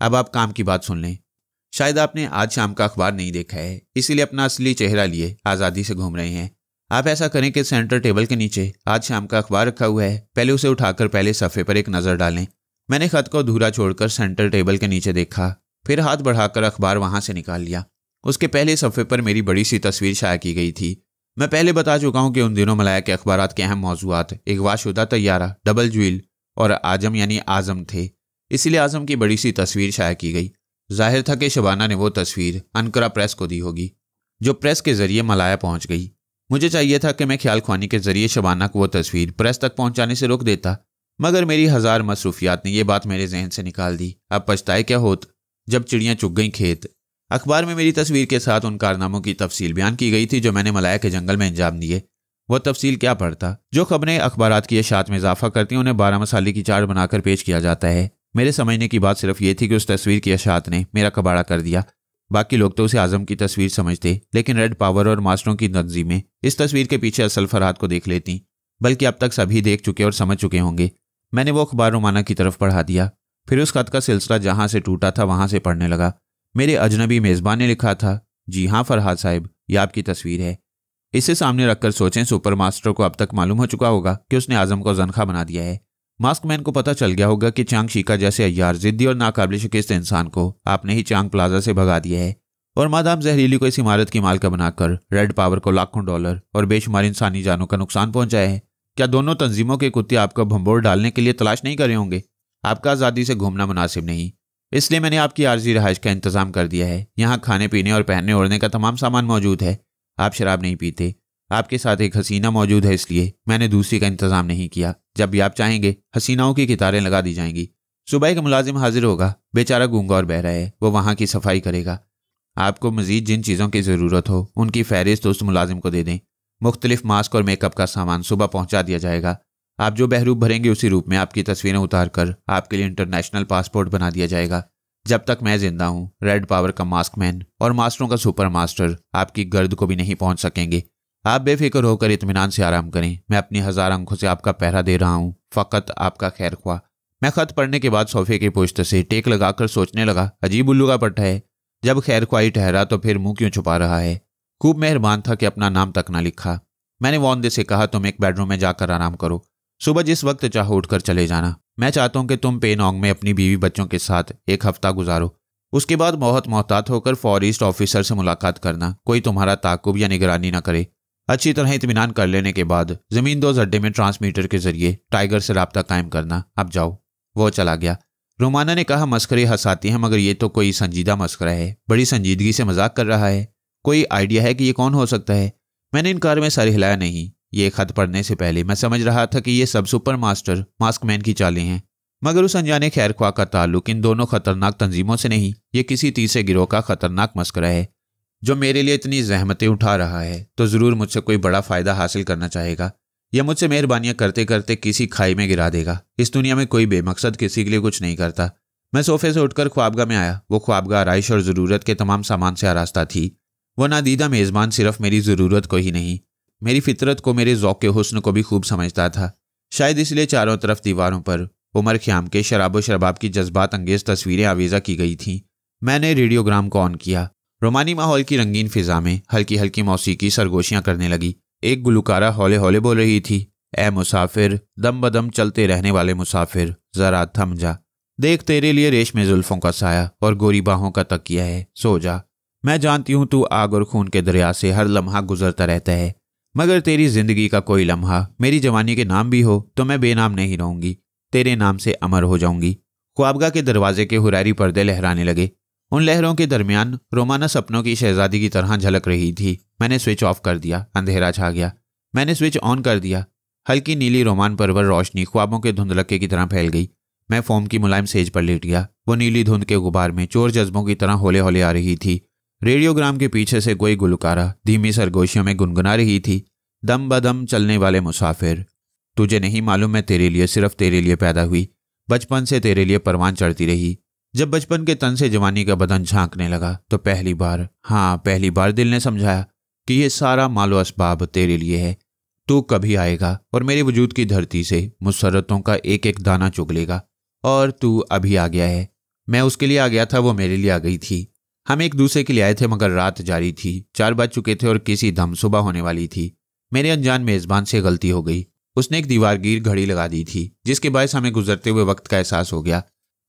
अब आप काम की बात सुन लें शायद आपने आज शाम का अखबार नहीं देखा है इसीलिए अपना असली चेहरा लिए आज़ादी से घूम रहे हैं आप ऐसा करें कि सेंटर टेबल के नीचे आज शाम का अखबार रखा हुआ है पहले उसे उठाकर पहले सफ़े पर एक नज़र डालें मैंने ख़त को अधूरा छोड़कर सेंटर टेबल के नीचे देखा फिर हाथ बढ़ाकर अखबार वहाँ से निकाल लिया उसके पहले सफ़े पर मेरी बड़ी सी तस्वीर शाया की गई थी मैं पहले बता चुका हूँ कि उन दिनों मलाया के अखबार के अहम मौजूद शुदा तैयारा डबल जील और आजम यानी आजम थे इसीलिए आजम की बड़ी सी तस्वीर शाया की गई जाहिर था कि शबाना ने वो तस्वीर अनकरा प्रेस को दी होगी जो प्रेस के जरिए मलाया पहुंच गई मुझे चाहिए था कि मैं ख्याल खानी के जरिए शबाना को वो तस्वीर प्रेस तक पहुंचाने से रोक देता मगर मेरी हज़ार मसरूफियात ने यह बात मेरे जहन से निकाल दी अब पछताए क्या होत जब चिड़ियाँ चुग गई खेत अखबार में मेरी तस्वीर के साथ उन कारनामों की तफसील बयान की गई थी जो मैंने मलाया के जंगल में अंजाम दिए वह तफसील क्या पढ़ता जो खबरें अखबार की अशात में इजाफा करती हैं उन्हें बारह मसाले की चाट बनाकर पेश किया जाता है मेरे समझने की बात सिर्फ ये थी कि उस तस्वीर की अशात ने मेरा कबाड़ा कर दिया बाकी लोग तो उसे आजम की तस्वीर समझते लेकिन रेड पावर और मास्टरों की तंजीमें इस तस्वीर के पीछे असल फरहाद को देख लेती बल्कि अब तक सभी देख चुके और समझ चुके होंगे मैंने वो अखबार रोमाना की तरफ पढ़ा दिया फिर उस खत का सिलसिला जहाँ से टूटा था वहाँ से पढ़ने लगा मेरे अजनबी मेज़बान ने लिखा था जी हाँ फरहाद साहब यह आपकी तस्वीर है इसे सामने रखकर सोचें सुपर मास्टर को अब तक मालूम हो चुका होगा कि उसने आजम को जनखा बना दिया है मास्क मैन को पता चल गया होगा कि चांग शीका जैसे अयार जिद्दी और नाकाबिल शिकस्त इंसान को आपने ही चांग प्लाजा से भगा दिया है और मादाम जहरीली को इस इमारत की मालका बनाकर रेड पावर को लाखों डॉलर और बेशुमार इंसानी जानों का नुकसान पहुंचाया है क्या दोनों तंजीमों के कुत्ते आपका भंबोर डालने के लिए तलाश नहीं करे होंगे आपका आज़ादी से घूमना मुनासिब नहीं इसलिए मैंने आपकी आर्जी रहाइश का इंतज़ाम कर दिया है यहाँ खाने पीने और पहनने ओढ़ने का तमाम सामान मौजूद है आप शराब नहीं पीते आपके साथ एक हसीना मौजूद है इसलिए मैंने दूसरी का इंतज़ाम नहीं किया जब भी आप चाहेंगे हसीनाओं की कितारें लगा दी जाएंगी सुबह का मुलाजिम हाजिर होगा बेचारा गूंगा और बह रहा है वो वहाँ की सफाई करेगा आपको मजीद जिन चीज़ों की ज़रूरत हो उनकी फहरिस्त उस मुलाजिम को दे दें मुख्तलिफ मास्क और मेकअप का सामान सुबह पहुँचा दिया जाएगा आप जो बहरूप भरेंगे उसी रूप में आपकी तस्वीरें उतार कर आपके लिए इंटरनेशनल पासपोर्ट बना दिया जाएगा जब तक मैं जिंदा हूँ रेड पावर का मास्क मैन और मास्टरों का सुपर मास्टर आपकी गर्द को भी नहीं पहुँच सकेंगे आप बेफिक्र होकर इतमान से आराम करें मैं अपनी हजार आंखों से आपका पहरा दे रहा हूँ फ़कत आपका खैर ख्वा मैं खत पढ़ने के बाद सोफे के पोस्ट से टेक लगाकर सोचने लगा अजीब उल्लू का पट्टा है जब खैर ख्वाही ठहरा तो फिर मुंह क्यों छुपा रहा है खूब मेहरबान था कि अपना नाम तक ना लिखा मैंने वॉन्दे से कहा तुम एक बेडरूम में जाकर आराम करो सुबह जिस वक्त चाहो उठकर चले जाना मैं चाहता हूं कि तुम पेनोंग में अपनी बीवी बच्चों के साथ एक हफ्ता गुजारो उसके बाद बहुत मोहतात होकर फॉरेस्ट ऑफिसर से मुलाकात करना कोई तुम्हारा ताकुब या निगरानी ना करे अच्छी तरह इतमान कर लेने के बाद जमीन दोज अड्डे में ट्रांसमीटर के जरिए टाइगर से रबता कायम करना अब जाओ वो चला गया रोमाना ने कहा मस्करे हंसाती हैं मगर ये तो कोई संजीदा मस्करा है बड़ी संजीदगी से मजाक कर रहा है कोई आइडिया है कि ये कौन हो सकता है मैंने इनकार में सर हिलाया नहीं ये खत पढ़ने से पहले मैं समझ रहा था कि ये सब सुपर मास्टर मास्कमैन की चालें हैं मगर उस अनजाने खैर ख्वा का ताल्लुक इन दोनों खतरनाक तंजीमों से नहीं ये किसी तीसरे गिरोह का खतरनाक मस्करा है जो मेरे लिए इतनी जहमतें उठा रहा है तो ज़रूर मुझसे कोई बड़ा फ़ायदा हासिल करना चाहेगा यह मुझसे मेहरबानियाँ करते करते किसी खाई में गिरा देगा इस दुनिया में कोई बेमकसद किसी के लिए कुछ नहीं करता मैं सोफे से उठकर ख्वाबगा में आया वो ख्वाबगा आरइश और ज़रूरत के तमाम सामान से आरास्ता थी वो नादीदा मेज़बान सिर्फ मेरी ज़रूरत को ही नहीं मेरी फितरत को मेरे ओक़ हुस्न को भी खूब समझता था शायद इसलिए चारों तरफ दीवारों पर उमर ख्याम के शराब व शराब की जज्बात अंगेज तस्वीरें आवेजा की गई थीं मैंने रेडियोग्राम को ऑन किया रोमानी माहौल की रंगीन फिजा में हल्की हल्की मौसीकी सरगोशियाँ करने लगी एक गुलकारा हौले हौले बोल रही थी ए मुसाफिर दम बदम चलते रहने वाले मुसाफिर ज़रा थम जा देख तेरे लिए रेशमे जुल्फ़ों का साया और गोरी बाहों का तकिया है सो जा मैं जानती हूँ तू आग और खून के दरिया से हर लम्हा गुजरता रहता है मगर तेरी जिंदगी का कोई लम्हा मेरी जवानी के नाम भी हो तो मैं बेनाम नहीं रहूंगी तेरे नाम से अमर हो जाऊंगी ख्वाबगा के दरवाजे के हुरारी पर्दे लहराने लगे उन लहरों के दरमियान रोमाना सपनों की शहजादी की तरह झलक रही थी मैंने स्विच ऑफ कर दिया अंधेरा छा गया मैंने स्विच ऑन कर दिया हल्की नीली रोमान परवर रोशनी ख्वाबों के धुंधलके की तरह फैल गई मैं फोम की मुलायम सेज पर लेट गया वो नीली धुंध के गुबार में चोर जज्बों की तरह होले होले आ रही थी रेडियोग्राम के पीछे से कोई गुलकारा धीमी सरगोशियों में गुनगुना रही थी दम बदम चलने वाले मुसाफिर तुझे नहीं मालूम मैं तेरे लिए सिर्फ तेरे लिए पैदा हुई बचपन से तेरे लिए परवान चढ़ती रही जब बचपन के तन से जवानी का बदन झांकने लगा तो पहली बार हाँ पहली बार दिल ने समझाया कि ये सारा मालो असबाब तेरे लिए है तू कभी आएगा और मेरे वजूद की धरती से मुसरतों का एक एक दाना चुग लेगा और तू अभी आ गया है मैं उसके लिए आ गया था वो मेरे लिए आ गई थी हम एक दूसरे के लिए आए थे मगर रात जारी थी चार बज चुके थे और किसी धम सुबह होने वाली थी मेरे अनजान मेजबान से गलती हो गई उसने एक दीवारगीर घड़ी लगा दी थी जिसके बायस हमें गुजरते हुए वक्त का एहसास हो गया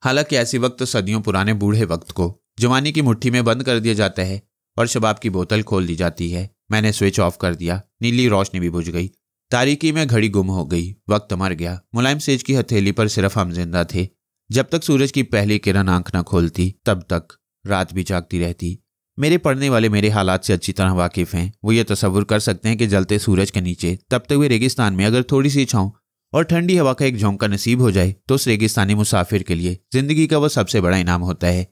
हालांकि ऐसी वक्त सदियों पुराने बूढ़े वक्त को जवानी की मुट्ठी में बंद कर दिया जाता है और शबाब की बोतल खोल दी जाती है मैंने स्विच ऑफ कर दिया नीली रोशनी भी बुझ गई तारीकी में घड़ी गुम हो गई वक्त मर गया मुलायम सेज की हथेली पर सिर्फ हम जिंदा थे जब तक सूरज की पहली किरण आंख न खोलती तब तक रात भी जागती रहती मेरे पढ़ने वाले मेरे हालात से अच्छी तरह वाकिफ हैं वो ये तस्वुर कर सकते हैं कि जलते सूरज के नीचे तपते हुए रेगिस्तान में अगर थोड़ी सी छाऊं और ठंडी हवा का एक झोंका नसीब हो जाए तो उस रेगिस्तानी मुसाफिर के लिए जिंदगी का वह सबसे बड़ा इनाम होता है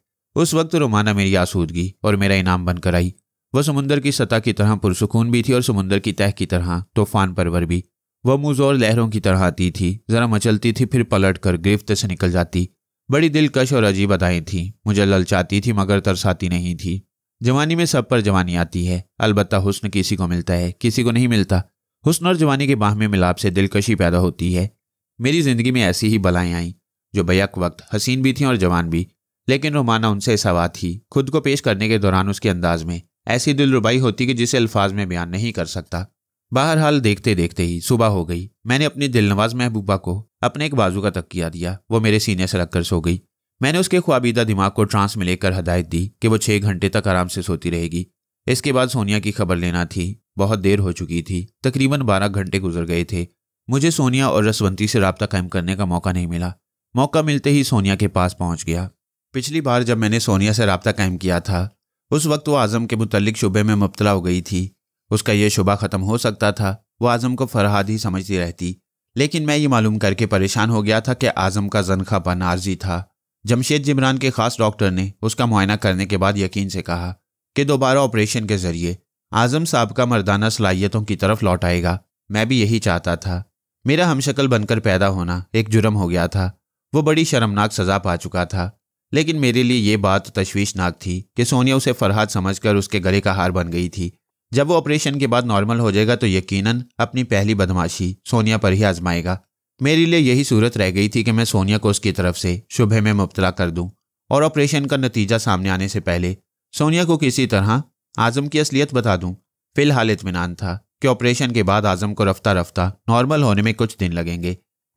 उस वक्त रोमाना मेरी आसूदगी और मेरा इनाम बनकर आई वह समुंदर की सतह की तरह पुरसकून भी थी और समुंदर की तह की तरह तूफान परवर भी वह मुजोर लहरों की तरह आती थी जरा मचलती थी फिर पलट कर गिरफ्त से निकल जाती बड़ी दिलकश और अजीब अदाएं थी मुझे ललचाती थी मगर तरसाती नहीं थी जवानी में सब पर जवानी आती है अलबत् हुस्न किसी को मिलता है किसी को नहीं मिलता हुस्न और जवानी के बाह में मिलाप से दिलकशी पैदा होती है मेरी ज़िंदगी में ऐसी ही बलाएं आईं जो बैक वक्त हसीन भी थी और जवान भी लेकिन रोमाना उनसे सवा थी खुद को पेश करने के दौरान उसके अंदाज में ऐसी दिलरुबाई होती कि जिसे अल्फाज में बयान नहीं कर सकता बाहर हाल देखते देखते ही सुबह हो गई मैंने अपनी दिलनवाज महबूबा को अपने एक बाजू का तक किया दिया वो मेरे सीने से रखकर सो गई मैंने उसके ख्वाबीदा दिमाग को ट्रांस में लेकर हदायत दी कि वो छः घंटे तक आराम से सोती रहेगी इसके बाद सोनिया की खबर लेना थी बहुत देर हो चुकी थी तकरीबन बारह घंटे गुजर गए थे मुझे सोनिया और रसवंती से रबता कायम करने का मौका नहीं मिला मौका मिलते ही सोनिया के पास पहुंच गया पिछली बार जब मैंने सोनिया से रबता कायम किया था उस वक्त वो आज़म के मुतलिक शुबे में मुबतला हो गई थी उसका यह शुबा ख़त्म हो सकता था वो आज़म को फरहाद ही समझती रहती लेकिन मैं ये मालूम करके परेशान हो गया था कि आज़म का जनखापन आर्जी था जमशेद जिमरान के ख़ास डॉक्टर ने उसका मुआयना करने के बाद यकीन से कहा कि दोबारा ऑपरेशन के ज़रिए आज़म साहब का मर्दाना सलाहियतों की तरफ लौट आएगा मैं भी यही चाहता था मेरा हमशक्ल बनकर पैदा होना एक जुर्म हो गया था वो बड़ी शर्मनाक सज़ा पा चुका था लेकिन मेरे लिए ये बात तशवीशनाक थी कि सोनिया उसे फरहाद समझकर उसके गले का हार बन गई थी जब वो ऑपरेशन के बाद नॉर्मल हो जाएगा तो यकीनन अपनी पहली बदमाशी सोनिया पर ही आजमाएगा मेरे लिए यही सूरत रह गई थी कि मैं सोनिया को उसकी तरफ से शुभे में मुबतला कर दूं और ऑपरेशन का नतीजा सामने आने से पहले सोनिया को किसी तरह आजम की असलियत बता दूं फिलहाल इतमान था कि ऑपरेशन के बाद आजम को रफ्ता रफ्ता नॉर्मल होने में कुछ दिन लगेंगे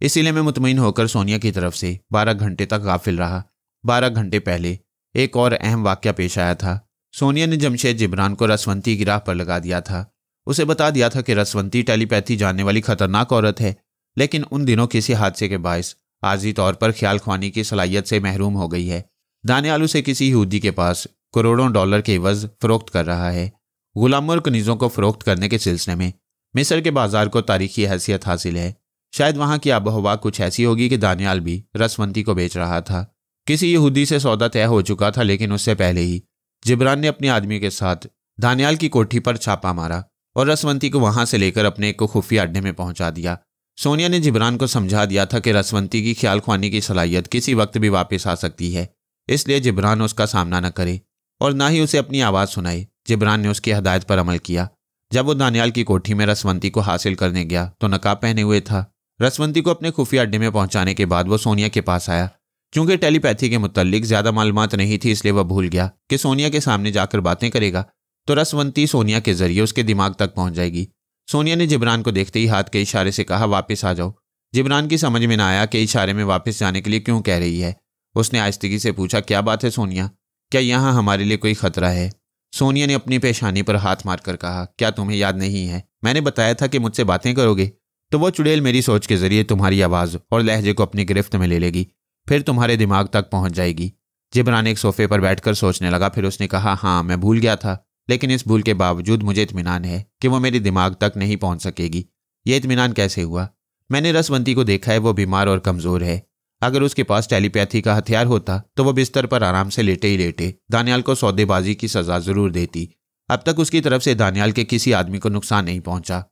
इसीलिए मैं मुतमिन होकर सोनिया की तरफ से बारह घंटे तक गाफिल रहा बारह घंटे पहले एक और अहम वाक्य पेश आया था सोनिया ने जमशेद जिब्रान को रसवंती की राह पर लगा दिया था उसे बता दिया था कि रसवंती टेलीपैथी जानने वाली खतरनाक औरत है लेकिन उन दिनों किसी हादसे के बायस आर्जी तौर पर ख्याल खुआनी की सलाहियत से महरूम हो गई है दाने आलू से किसी यहूदी के पास करोड़ों डॉलर के वज फरोख्त कर रहा है गुलाम और कनीज़ों को फरोख्त करने के सिलसिले में मिस्र के बाजार को तारीखी हैसियत हासिल है शायद वहाँ की आबोहवा कुछ ऐसी होगी कि दानियाल भी रसवंती को बेच रहा था किसी यहूदी से सौदा तय हो चुका था लेकिन उससे पहले ही जिब्रान ने अपने आदमी के साथ दानियाल की कोठी पर छापा मारा और रसवंती को वहां से लेकर अपने को खुफिया अड्डे में पहुंचा दिया सोनिया ने जिब्रान को समझा दिया था कि रसवंती की ख्याल खुआनी की सलाहियत किसी वक्त भी वापस आ सकती है इसलिए जिब्रान उसका सामना न करे और ना ही उसे अपनी आवाज़ सुनाई जिब्रान ने उसकी हदायत पर अमल किया जब वो दानियाल की कोठी में रसवंती को हासिल करने गया तो नकाब पहने हुए था रसवंती को अपने खुफिया अड्डे में पहुंचाने के बाद वो सोनिया के पास आया चूंकि टेलीपैथी के मुतलिक ज्यादा मालूम नहीं थी इसलिए वह भूल गया कि सोनिया के सामने जाकर बातें करेगा तो रसवंती सोनिया के जरिए उसके दिमाग तक पहुंच जाएगी सोनिया ने जिब्रान को देखते ही हाथ के इशारे से कहा वापस आ जाओ जिब्रान की समझ में ना आया कि इशारे में वापस जाने के लिए क्यों कह रही है उसने आयस्तगी से पूछा क्या बात है सोनिया क्या यहाँ हमारे लिए कोई खतरा है सोनिया ने अपनी पेशानी पर हाथ मारकर कहा क्या तुम्हें याद नहीं है मैंने बताया था कि मुझसे बातें करोगे तो वह चुड़ैल मेरी सोच के जरिए तुम्हारी आवाज़ और लहजे को अपनी गिरफ्त में ले लेगी फिर तुम्हारे दिमाग तक पहुंच जाएगी जिब्रान एक सोफे पर बैठकर सोचने लगा फिर उसने कहा हाँ मैं भूल गया था लेकिन इस भूल के बावजूद मुझे इतमान है कि वो मेरे दिमाग तक नहीं पहुंच सकेगी ये इतमान कैसे हुआ मैंने रसवंती को देखा है वो बीमार और कमज़ोर है अगर उसके पास टेलीपैथी का हथियार होता तो वो बिस्तर पर आराम से लेटे ही लेटे दानियाल को सौदेबाजी की सज़ा ज़रूर देती अब तक उसकी तरफ से दानियाल के किसी आदमी को नुकसान नहीं पहुंचा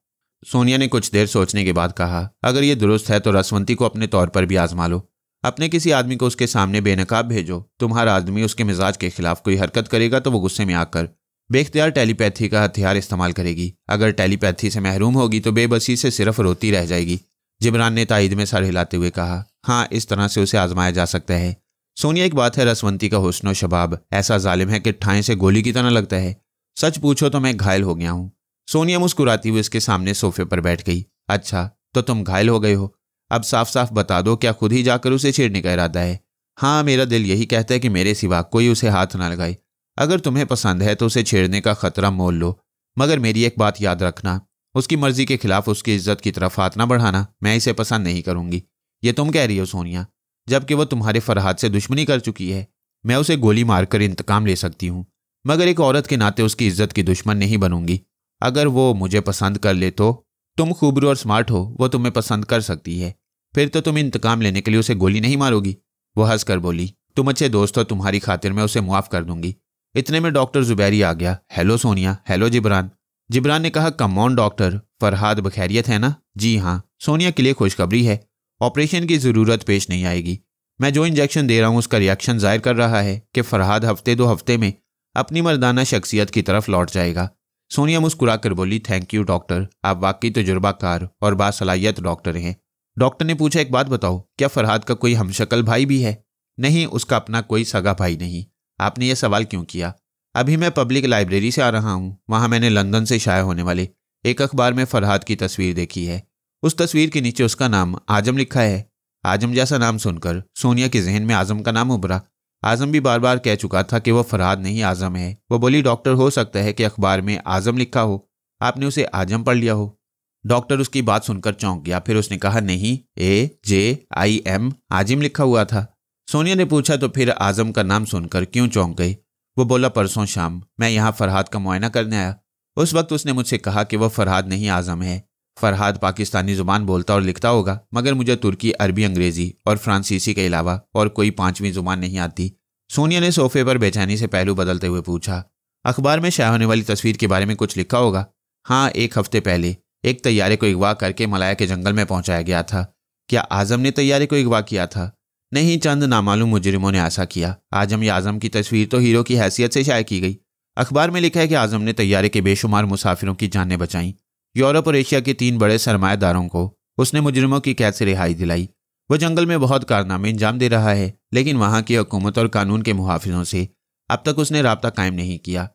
सोनिया ने कुछ देर सोचने के बाद कहा अगर ये दुरुस्त है तो रसवंती को अपने तौर पर भी आजमा लो अपने किसी आदमी को उसके सामने बेनकाब भेजो तुम्हारा आदमी उसके मिजाज के खिलाफ कोई हरकत करेगा तो वो गुस्से में आकर बेख्तियार टेलीपैथी का हथियार इस्तेमाल करेगी अगर टेलीपैथी से महरूम होगी तो बेबसी से सिर्फ रोती रह जाएगी जिमरान ने ताइद में सर हिलाते हुए कहा हाँ इस तरह से उसे आजमाया जा सकता है सोनिया एक बात है रसवंती का हुसनो शबाब ऐसा जालिम है कि ठाएं से गोली की तरह लगता है सच पूछो तो मैं घायल हो गया हूँ सोनिया मुस्कुराती हुई उसके सामने सोफे पर बैठ गई अच्छा तो तुम घायल हो गए हो अब साफ साफ बता दो क्या खुद ही जाकर उसे छेड़ने का इरादा है हाँ मेरा दिल यही कहता है कि मेरे सिवा कोई उसे हाथ ना लगाए अगर तुम्हें पसंद है तो उसे छेड़ने का खतरा मोल लो मगर मेरी एक बात याद रखना उसकी मर्जी के खिलाफ उसकी इज्जत की तरफ हाथ ना बढ़ाना मैं इसे पसंद नहीं करूंगी ये तुम कह रही हो सोनिया जबकि वो तुम्हारे फरहाद से दुश्मनी कर चुकी है मैं उसे गोली मारकर इंतकाम ले सकती हूँ मगर एक औरत के नाते उसकी इज्जत की दुश्मन नहीं बनूंगी अगर वो मुझे पसंद कर ले तो तुम खूबरू और स्मार्ट हो वो तुम्हें पसंद कर सकती है फिर तो तुम इंतकाम लेने के लिए उसे गोली नहीं मारोगी वो हंसकर बोली तुम अच्छे दोस्त हो तुम्हारी खातिर मैं उसे मुआफ़ कर दूंगी इतने में डॉक्टर जुबैरी आ गया हेलो सोनिया हेलो जिबरान जिब्रान ने कहा कमौन डॉक्टर फरहाद बखैरियत है ना जी हाँ सोनिया के लिए खुशखबरी है ऑपरेशन की ज़रूरत पेश नहीं आएगी मैं जो इंजेक्शन दे रहा हूँ उसका रिएक्शन जाहिर कर रहा है कि फरहाद हफ्ते दो हफ्ते में अपनी मर्दाना शख्सियत की तरफ लौट जाएगा सोनिया मुस्कुराकर बोली थैंक यू डॉक्टर आप वाकई तजुर्बाकार तो और बासलाहियत डॉक्टर हैं डॉक्टर ने पूछा एक बात बताओ क्या फरहाद का कोई हमशक्ल भाई भी है नहीं उसका अपना कोई सगा भाई नहीं आपने यह सवाल क्यों किया अभी मैं पब्लिक लाइब्रेरी से आ रहा हूँ वहाँ मैंने लंदन से शाया होने वाले एक अखबार में फरहाद की तस्वीर देखी है उस तस्वीर के नीचे उसका नाम आजम लिखा है आजम जैसा नाम सुनकर सोनिया के जहन में आजम का नाम उभरा आजम भी बार बार कह चुका था कि वह फरहाद नहीं आजम है वह बोली डॉक्टर हो सकता है कि अखबार में आजम लिखा हो आपने उसे आजम पढ़ लिया हो डॉक्टर उसकी बात सुनकर चौंक गया फिर उसने कहा नहीं ए जे आई एम आजिम लिखा हुआ था सोनिया ने पूछा तो फिर आजम का नाम सुनकर क्यों चौंक गई वो बोला परसों शाम मैं यहाँ फरहाद का मुआयना करने आया उस वक्त उसने मुझसे कहा कि वह फरहाद नहीं आजम है फरहाद पाकिस्तानी जुबान बोलता और लिखता होगा मगर मुझे तुर्की अरबी अंग्रेजी और फ्रांसीसी के अलावा और कोई पांचवीं जुबान नहीं आती सोनिया ने सोफे पर बेचैनी से पहलू बदलते हुए पूछा अखबार में शाया होने वाली तस्वीर के बारे में कुछ लिखा होगा हाँ एक हफ्ते पहले एक तैयारे को अगवा करके मलाया के जंगल में पहुंचाया गया था क्या आजम ने तैयारे को अगवा किया था नहीं चंद नामालूम मुजरिमों ने ऐसा किया आजम या आजम की तस्वीर तो हीरो की हैसियत से शाया की गई अखबार में लिखा है कि आजम ने तैयारे के बेशुमार मुसाफिरों की जानें बचाईं यूरोप और एशिया के तीन बड़े सरमाएदारों को उसने मुजरमों की कैद से रिहाई दिलाई वो जंगल में बहुत कारनामे अंजाम दे रहा है लेकिन वहाँ की हुकूमत और कानून के मुहाफिजों से अब तक उसने रबता कायम नहीं किया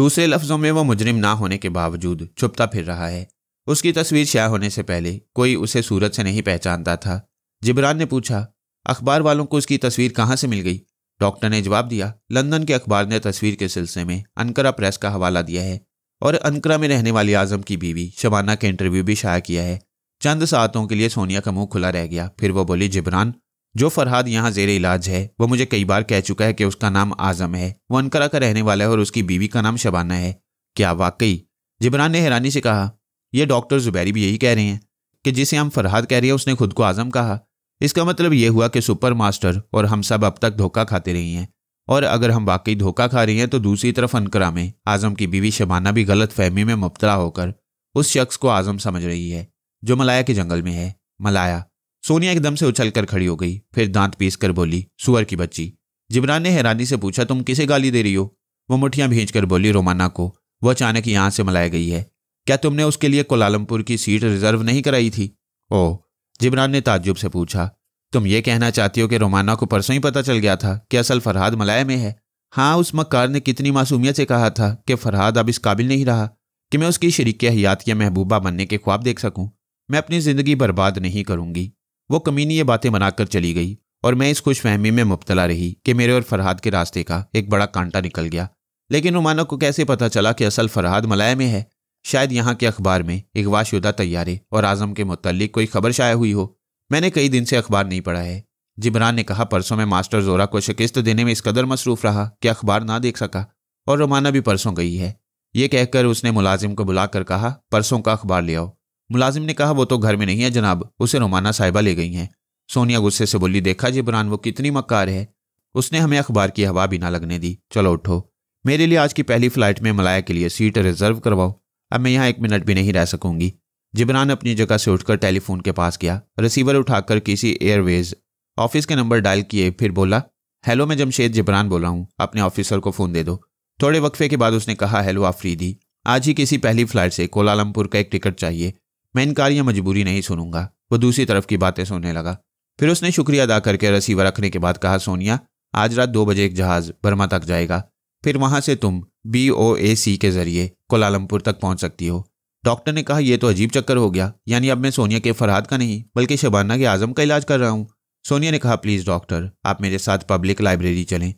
दूसरे लफ्ज़ों में वो मुजरिम ना होने के बावजूद छुपता फिर रहा है उसकी तस्वीर शाय होने से पहले कोई उसे सूरत से नहीं पहचानता था जिब्रान ने पूछा अखबार वालों को उसकी तस्वीर कहाँ से मिल गई डॉक्टर ने जवाब दिया लंदन के अखबार ने तस्वीर के सिलसिले में अनकरा प्रेस का हवाला दिया है और अनकरा में रहने वाली आजम की बीवी शबाना का इंटरव्यू भी शाया किया है चंद सातों के लिए सोनिया का मुंह खुला रह गया फिर वो बोली जिबरान जो फरहाद यहाँ जेर इलाज है वो मुझे कई बार कह चुका है कि उसका नाम आजम है वो अनकरा का रहने वाला है और उसकी बीवी का नाम शबाना है क्या वाकई जिबरान ने हैरानी से कहा यह डॉक्टर जुबैरी भी यही कह रहे हैं कि जिसे हम फरहाद कह रहे हैं उसने खुद को आजम कहा इसका मतलब यह हुआ कि सुपर मास्टर और हम सब अब तक धोखा खाते रही हैं और अगर हम वाकई धोखा खा रही हैं तो दूसरी तरफ अनकरा में आजम की बीवी शबाना भी गलत फहमी में मुबतला होकर उस शख्स को आजम समझ रही है जो मलाया के जंगल में है मलाया सोनिया एकदम से उछल कर खड़ी हो गई फिर दांत पीस कर बोली सुअर की बच्ची जिब्रान ने हैरानी से पूछा तुम किसे गाली दे रही हो वो मुठियां भेज कर बोली रोमाना को वह अचानक यहाँ से मलाई गई है क्या तुमने उसके लिए कोलालमपुर की सीट रिजर्व नहीं कराई थी ओह जिब्रान ने ताज्जुब से पूछा तुम ये कहना चाहती हो कि रोमाना को परसों ही पता चल गया था कि असल फरहाद मलाय में है हाँ उस मक्कार ने कितनी मासूमियत से कहा था कि फरहाद अब इस काबिल नहीं रहा कि मैं उसकी शरीक हयात या महबूबा बनने के ख्वाब देख सकूँ मैं अपनी ज़िंदगी बर्बाद नहीं करूँगी वो कमीनी ये बातें बनाकर चली गई और मैं इस खुश फहमी में मुबतला रही कि मेरे और फरहाद के रास्ते का एक बड़ा कांटा निकल गया लेकिन रोमाना को कैसे पता चला कि असल फरहाद मलाय में है शायद यहाँ के अखबार में अगवाशुदा तैयारे और आज़म के मुतलिक कोई खबर शाया हुई हो मैंने कई दिन से अखबार नहीं पढ़ा है जिबरान ने कहा परसों मैं मास्टर जोरा को शिकस्त देने में इस कदर मसरूफ रहा कि अखबार ना देख सका और रोमाना भी परसों गई है ये कहकर उसने मुलाजिम को बुलाकर कहा परसों का अखबार ले आओ मुलाजिम ने कहा वो तो घर में नहीं है जनाब उसे रोमाना साहिबा ले गई हैं सोनिया गुस्से से बोली देखा जिबरान वो कितनी मक्कार है उसने हमें अखबार की हवा भी ना लगने दी चलो उठो मेरे लिए आज की पहली फ्लाइट में मलाया के लिए सीट रिजर्व करवाओ अब मैं यहाँ एक मिनट भी नहीं रह सकूंगी जिबरान अपनी जगह से उठकर टेलीफोन के पास गया रिसीवर उठाकर किसी एयरवेज ऑफिस के नंबर डायल किए फिर बोला हेलो मैं जमशेद जिबरान बोल रहा हूँ अपने ऑफिसर को फ़ोन दे दो थोड़े वक्फे के बाद उसने कहा हेलो आफरीदी आज ही किसी पहली फ्लाइट से कोलालमपुर का एक टिकट चाहिए मैं इनकार या मजबूरी नहीं सुनूंगा वो दूसरी तरफ की बातें सुनने लगा फिर उसने शुक्रिया अदा करके रसीवर रखने के बाद कहा सोनिया आज रात दो बजे एक जहाज़ बर्मा तक जाएगा फिर वहाँ से तुम बी ओ ए सी के ज़रिए कोलालमपुर तक पहुँच सकती हो डॉक्टर ने कहा यह तो अजीब चक्कर हो गया यानी अब मैं सोनिया के फरहाद का नहीं बल्कि शबाना के आजम का इलाज कर रहा हूँ सोनिया ने कहा प्लीज़ डॉक्टर आप मेरे साथ पब्लिक लाइब्रेरी चलें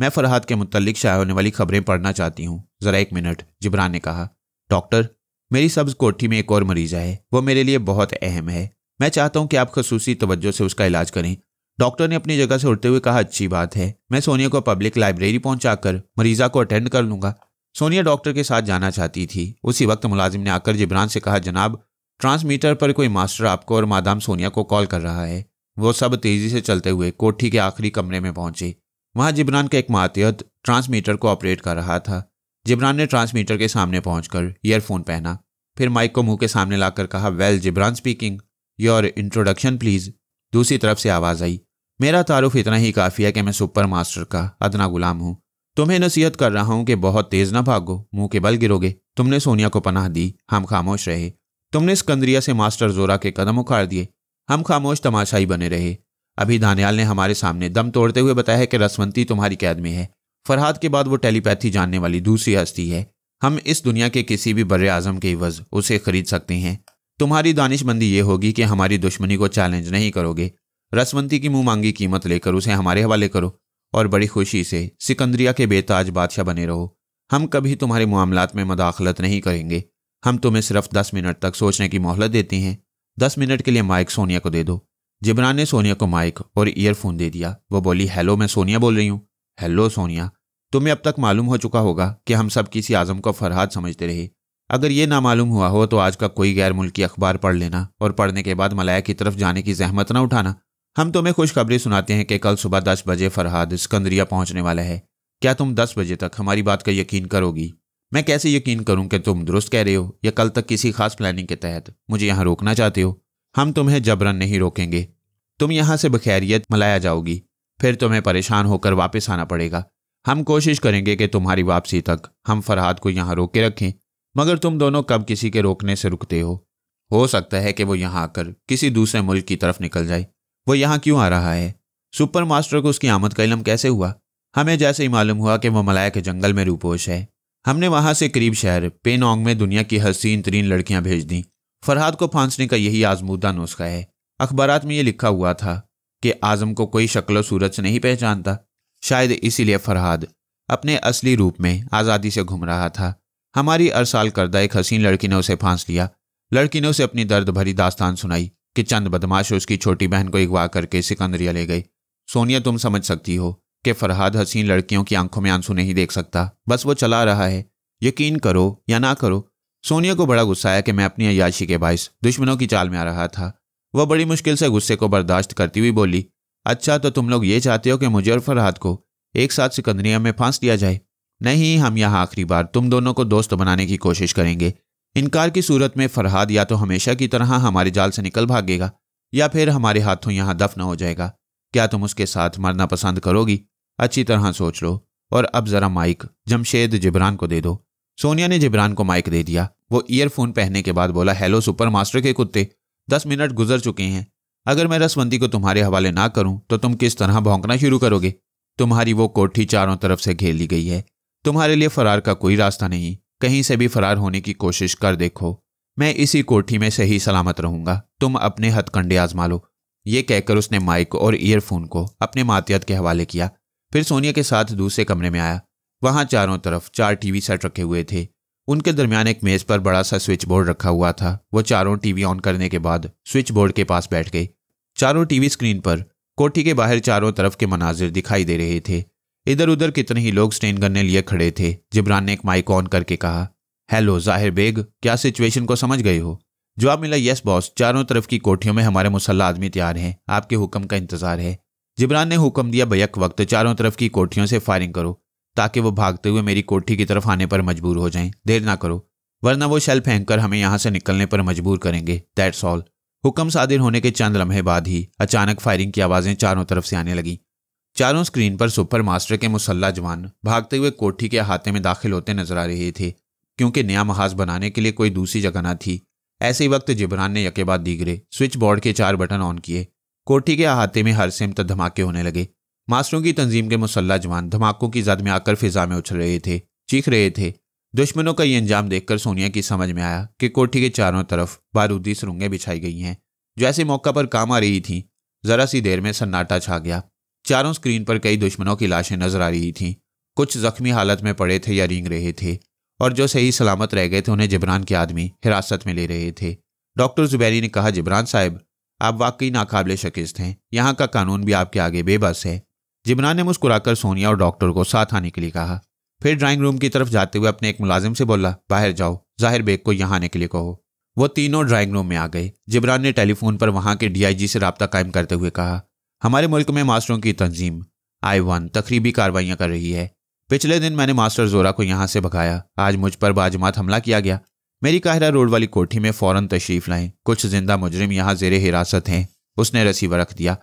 मैं फरहाद के मुतलिक शायद होने वाली खबरें पढ़ना चाहती हूँ ज़रा एक मिनट जिब्रान ने कहा डॉक्टर मेरी सब्ज़ कोठी में एक और मरीज़ है वो मेरे लिए बहुत अहम है मैं चाहता हूँ कि आप खसूसी तवज्जो से उसका इलाज करें डॉक्टर ने अपनी जगह से उठते हुए कहा अच्छी बात है मैं सोनिया को पब्लिक लाइब्रेरी पहुंचाकर मरीजा को अटेंड कर लूंगा सोनिया डॉक्टर के साथ जाना चाहती थी उसी वक्त मुलाजिम ने आकर जिब्रान से कहा जनाब ट्रांसमीटर पर कोई मास्टर आपको और मादाम सोनिया को कॉल कर रहा है वो सब तेजी से चलते हुए कोठी के आखिरी कमरे में पहुंचे वहां जिब्रान का एक मातियत ट्रांसमीटर को ऑपरेट कर रहा था जिब्रान ने ट्रांसमीटर के सामने पहुंचकर ईयरफोन पहना फिर माइक को मुंह के सामने लाकर कहा well Jibran speaking your introduction please दूसरी तरफ से आवाज़ आई मेरा तारुफ इतना ही काफ़ी है कि मैं सुपर मास्टर का अदना गुलाम हूँ तुम्हें नसीहत कर रहा हूं कि बहुत तेज ना भागो मुंह के बल गिरोगे तुमने सोनिया को पनाह दी हम खामोश रहे तुमने स्कंदरिया से मास्टर जोरा के कदम उखाड़ दिए हम खामोश तमाशाई बने रहे अभी दानियाल ने हमारे सामने दम तोड़ते हुए बताया कि रसवंती तुम्हारी कैद में है फरहाद के बाद वो टेलीपैथी जानने वाली दूसरी हस्ती है हम इस दुनिया के किसी भी बर आजम के इवज उसे खरीद सकते हैं तुम्हारी दानिशमंदी ये होगी कि हमारी दुश्मनी को चैलेंज नहीं करोगे रसवंती की मुंह मांगी कीमत लेकर उसे हमारे हवाले करो और बड़ी खुशी से सिकंदरिया के बेताज बादशाह बने रहो हम कभी तुम्हारे मामलात में मदाखलत नहीं करेंगे हम तुम्हें सिर्फ दस मिनट तक सोचने की मोहलत देते हैं दस मिनट के लिए माइक सोनिया को दे दो जिब्रान ने सोनिया को माइक और ईयरफोन दे दिया वो बोली हेलो मैं सोनिया बोल रही हूँ हेलो सोनिया तुम्हें अब तक मालूम हो चुका होगा कि हम सब किसी आज़म को फरहाद समझते रहे अगर ये ना मालूम हुआ हो तो आज का कोई गैर मुल्की अखबार पढ़ लेना और पढ़ने के बाद मलाया की तरफ जाने की जहमत ना उठाना हम तुम्हें खुशखबरी सुनाते हैं कि कल सुबह दस बजे फरहाद स्कंदरिया पहुंचने वाला है क्या तुम दस बजे तक हमारी बात का यकीन करोगी मैं कैसे यकीन करूं कि तुम दुरुस्त कह रहे हो या कल तक किसी खास प्लानिंग के तहत मुझे यहाँ रोकना चाहते हो हम तुम्हें जबरन नहीं रोकेंगे तुम यहाँ से बखैरियत मलाया जाओगी फिर तुम्हें परेशान होकर वापस आना पड़ेगा हम कोशिश करेंगे कि तुम्हारी वापसी तक हम फरहाद को यहाँ रोके रखें मगर तुम दोनों कब किसी के रोकने से रुकते हो हो सकता है कि वो यहाँ आकर किसी दूसरे मुल्क की तरफ निकल जाए वो यहाँ क्यों आ रहा है सुपर मास्टर को उसकी आमद का इलम कैसे हुआ हमें जैसे ही मालूम हुआ कि वह मलाया के जंगल में रूपोश है हमने वहाँ से करीब शहर पेनोंग में दुनिया की हसीन तरीन लड़कियाँ भेज दी फरहाद को फांसने का यही आजमूदा नुस्खा है अखबार में ये लिखा हुआ था कि आजम को कोई शक्ल सूरत से नहीं पहचानता शायद इसीलिए फरहाद अपने असली रूप में आज़ादी से घूम रहा था हमारी अरसाल करदा एक हसीन लड़की ने उसे फांस लिया लड़की ने उसे अपनी दर्द भरी दास्तान सुनाई कि चंद बदमाश उसकी छोटी बहन को अगवा करके सिकंदरिया ले गई सोनिया तुम समझ सकती हो कि फरहाद हसीन लड़कियों की आंखों में आंसू नहीं देख सकता बस वो चला रहा है यकीन करो या ना करो सोनिया को बड़ा गुस्सा आया कि मैं अपनी अयाशी के बायस दुश्मनों की चाल में आ रहा था वह बड़ी मुश्किल से गुस्से को बर्दाश्त करती हुई बोली अच्छा तो तुम लोग ये चाहते हो कि मुझे और फरहाद को एक साथ सिकंदरिया में फांस दिया जाए नहीं हम यहाँ आखिरी बार तुम दोनों को दोस्त बनाने की कोशिश करेंगे इनकार की सूरत में फरहाद या तो हमेशा की तरह हमारे जाल से निकल भागेगा या फिर हमारे हाथों यहाँ दफन हो जाएगा क्या तुम उसके साथ मरना पसंद करोगी अच्छी तरह सोच लो और अब ज़रा माइक जमशेद जिब्रान को दे दो सोनिया ने जिब्रान को माइक दे दिया वो ईयरफोन पहनने के बाद बोला हेलो सुपर मास्टर के कुत्ते दस मिनट गुजर चुके हैं अगर मैं रसवंती को तुम्हारे हवाले ना करूं तो तुम किस तरह भौंकना शुरू करोगे तुम्हारी वो कोठी चारों तरफ से घेर ली गई है तुम्हारे लिए फरार का कोई रास्ता नहीं कहीं से भी फरार होने की कोशिश कर देखो मैं इसी कोठी में सही सलामत रहूंगा तुम अपने हथकंडे आजमा लो ये कहकर उसने माइक और ईयरफोन को अपने मातियात के हवाले किया फिर सोनिया के साथ दूसरे कमरे में आया वहां चारों तरफ चार टीवी सेट रखे हुए थे उनके दरमियान एक मेज पर बड़ा सा स्विच बोर्ड रखा हुआ था वो चारों टीवी ऑन करने के बाद स्विच बोर्ड के पास बैठ गई चारों टीवी स्क्रीन पर कोठी के बाहर चारों तरफ के मनाजिर दिखाई दे रहे थे इधर उधर कितने ही लोग स्टेन करने लिए खड़े थे जिब्रान ने एक माइक ऑन करके कहा हेलो जाहिर बेग क्या सिचुएशन को समझ गए हो जवाब मिला यस बॉस चारों तरफ की कोठियों में हमारे मुसल्ला आदमी तैयार हैं आपके हुक्म का इंतजार है जिब्रान ने हुक्म दिया बैक वक्त चारों तरफ की कोठियों से फायरिंग करो ताकि वो भागते हुए मेरी कोठी की तरफ आने पर मजबूर हो जाएं देर ना करो वरना वो शेल फेंक कर हमें यहाँ से निकलने पर मजबूर करेंगे दैट्स ऑल हुक्म सादिर होने के चंद लम्हे बाद ही अचानक फायरिंग की आवाज़ें चारों तरफ से आने लगीं चारों स्क्रीन पर सुपर मास्टर के मुसल्ला जवान भागते हुए कोठी के अहाते में दाखिल होते नजर आ रहे थे क्योंकि नया महाज बनाने के लिए कोई दूसरी जगह ना थी ऐसे ही वक्त जिबरान ने यके बाद दीगरे स्विच बोर्ड के चार बटन ऑन किए कोठी के अहाते में हर सिमत धमाके होने लगे मास्टरों की तंजीम के मुसल्ला जवान धमाकों की जद में आकर फिजा में उछल रहे थे चीख रहे थे दुश्मनों का ये अंजाम देखकर सोनिया की समझ में आया कि कोठी के चारों तरफ बारूदी सुरंगें बिछाई गई हैं जो ऐसे मौका पर काम आ रही थी जरा सी देर में सन्नाटा छा गया चारों स्क्रीन पर कई दुश्मनों की लाशें नजर आ रही थीं कुछ जख्मी हालत में पड़े थे या रींग रहे थे और जो सही सलामत रह गए थे उन्हें जिब्रान के आदमी हिरासत में ले रहे थे डॉक्टर जुबैरी ने कहा जिब्रान साहब आप वाकई नाकाबले शिकस्त हैं यहाँ का कानून भी आपके आगे बेबस है जिब्रान ने मुस्कुराकर सोनिया और डॉक्टर को साथ आने के लिए कहा फिर ड्राइंग रूम की तरफ जाते हुए अपने एक मुलाजिम से बोला बाहर जाओ जाहिर बेग को यहाँ आने के लिए कहो वो तीनों ड्राइंग रूम में आ गए जिब्रान ने टेलीफोन पर वहाँ के डीआईजी से रबता कायम करते हुए कहा हमारे मुल्क में मास्टरों की तंजीम आई वन तकरीबी कार्रवाइयाँ कर रही है पिछले दिन मैंने मास्टर जोरा को यहाँ से भगाया आज मुझ पर बाजमात हमला किया गया मेरी काहरा रोड वाली कोठी में फौरन तशरीफ लाएं कुछ जिंदा मुजरिम यहाँ जेर हिरासत हैं उसने रसीवर रख दिया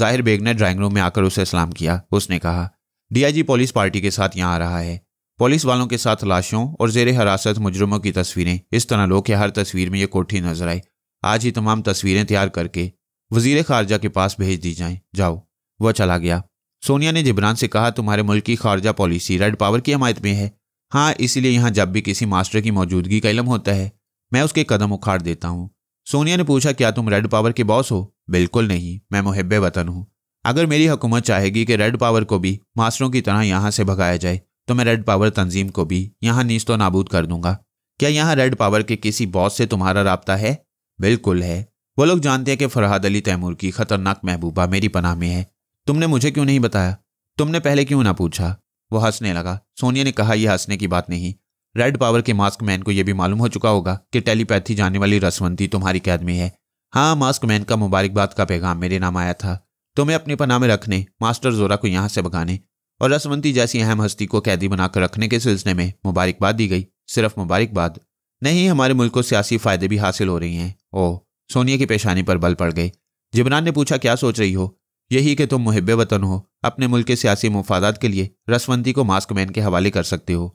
जाहिर बेग ने ड्राइंग रूम में आकर उसे सलाम किया उसने कहा डीआईजी पुलिस पार्टी के साथ यहाँ आ रहा है पुलिस वालों के साथ लाशों और जेर हिरासत मुजरमों की तस्वीरें इस तरह लो कि हर तस्वीर में ये कोठी नजर आई आज ही तमाम तस्वीरें तैयार करके वजीर खारजा के पास भेज दी जाए जाओ वह चला गया सोनिया ने जिबरान से कहा तुम्हारे मुल्क की खारजा पॉलिसी रेड पावर की हमायत में है हाँ इसीलिए यहाँ जब भी किसी मास्टर की मौजूदगी का इलम होता है मैं उसके कदम उखाड़ देता हूँ सोनिया ने पूछा क्या तुम रेड पावर के बॉस हो बिल्कुल नहीं मैं मुहब वतन हूँ अगर मेरी हुकूमत चाहेगी कि रेड पावर को भी मास्टरों की तरह यहाँ से भगाया जाए तो मैं रेड पावर तंजीम को भी यहाँ नीस्त नाबूद कर दूंगा क्या यहाँ रेड पावर के किसी बॉस से तुम्हारा रबता है बिल्कुल है वो लोग जानते हैं कि फरहाद अली तैमूर की खतरनाक महबूबा मेरी पनाह में है तुमने मुझे क्यों नहीं बताया तुमने पहले क्यों ना पूछा वो हंसने लगा सोनिया ने कहा यह हंसने की बात नहीं रेड पावर के मास्क मैन को यह भी मालूम हो चुका होगा कि टेलीपैथी जाने वाली रसवंती तुम्हारी कैद में है हाँ मास्क मैन का मुबारकबाद का पैगाम मेरे नाम आया था तुम्हें अपने पनाह में रखने मास्टर जोरा को यहाँ से भगाने और रसवंती जैसी अहम हस्ती को कैदी बनाकर रखने के सिलसिले में मुबारकबाद दी गई सिर्फ मुबारकबाद नहीं हमारे मुल्क को सियासी फ़ायदे भी हासिल हो रही हैं ओह सोनिया की पेशानी पर बल पड़ गई जिबनान ने पूछा क्या सोच रही हो यही कि तुम मुहब वतन हो अपने मुल्क के सियासी मफादात के लिए रसवंती को मास्क मैन के हवाले कर सकते हो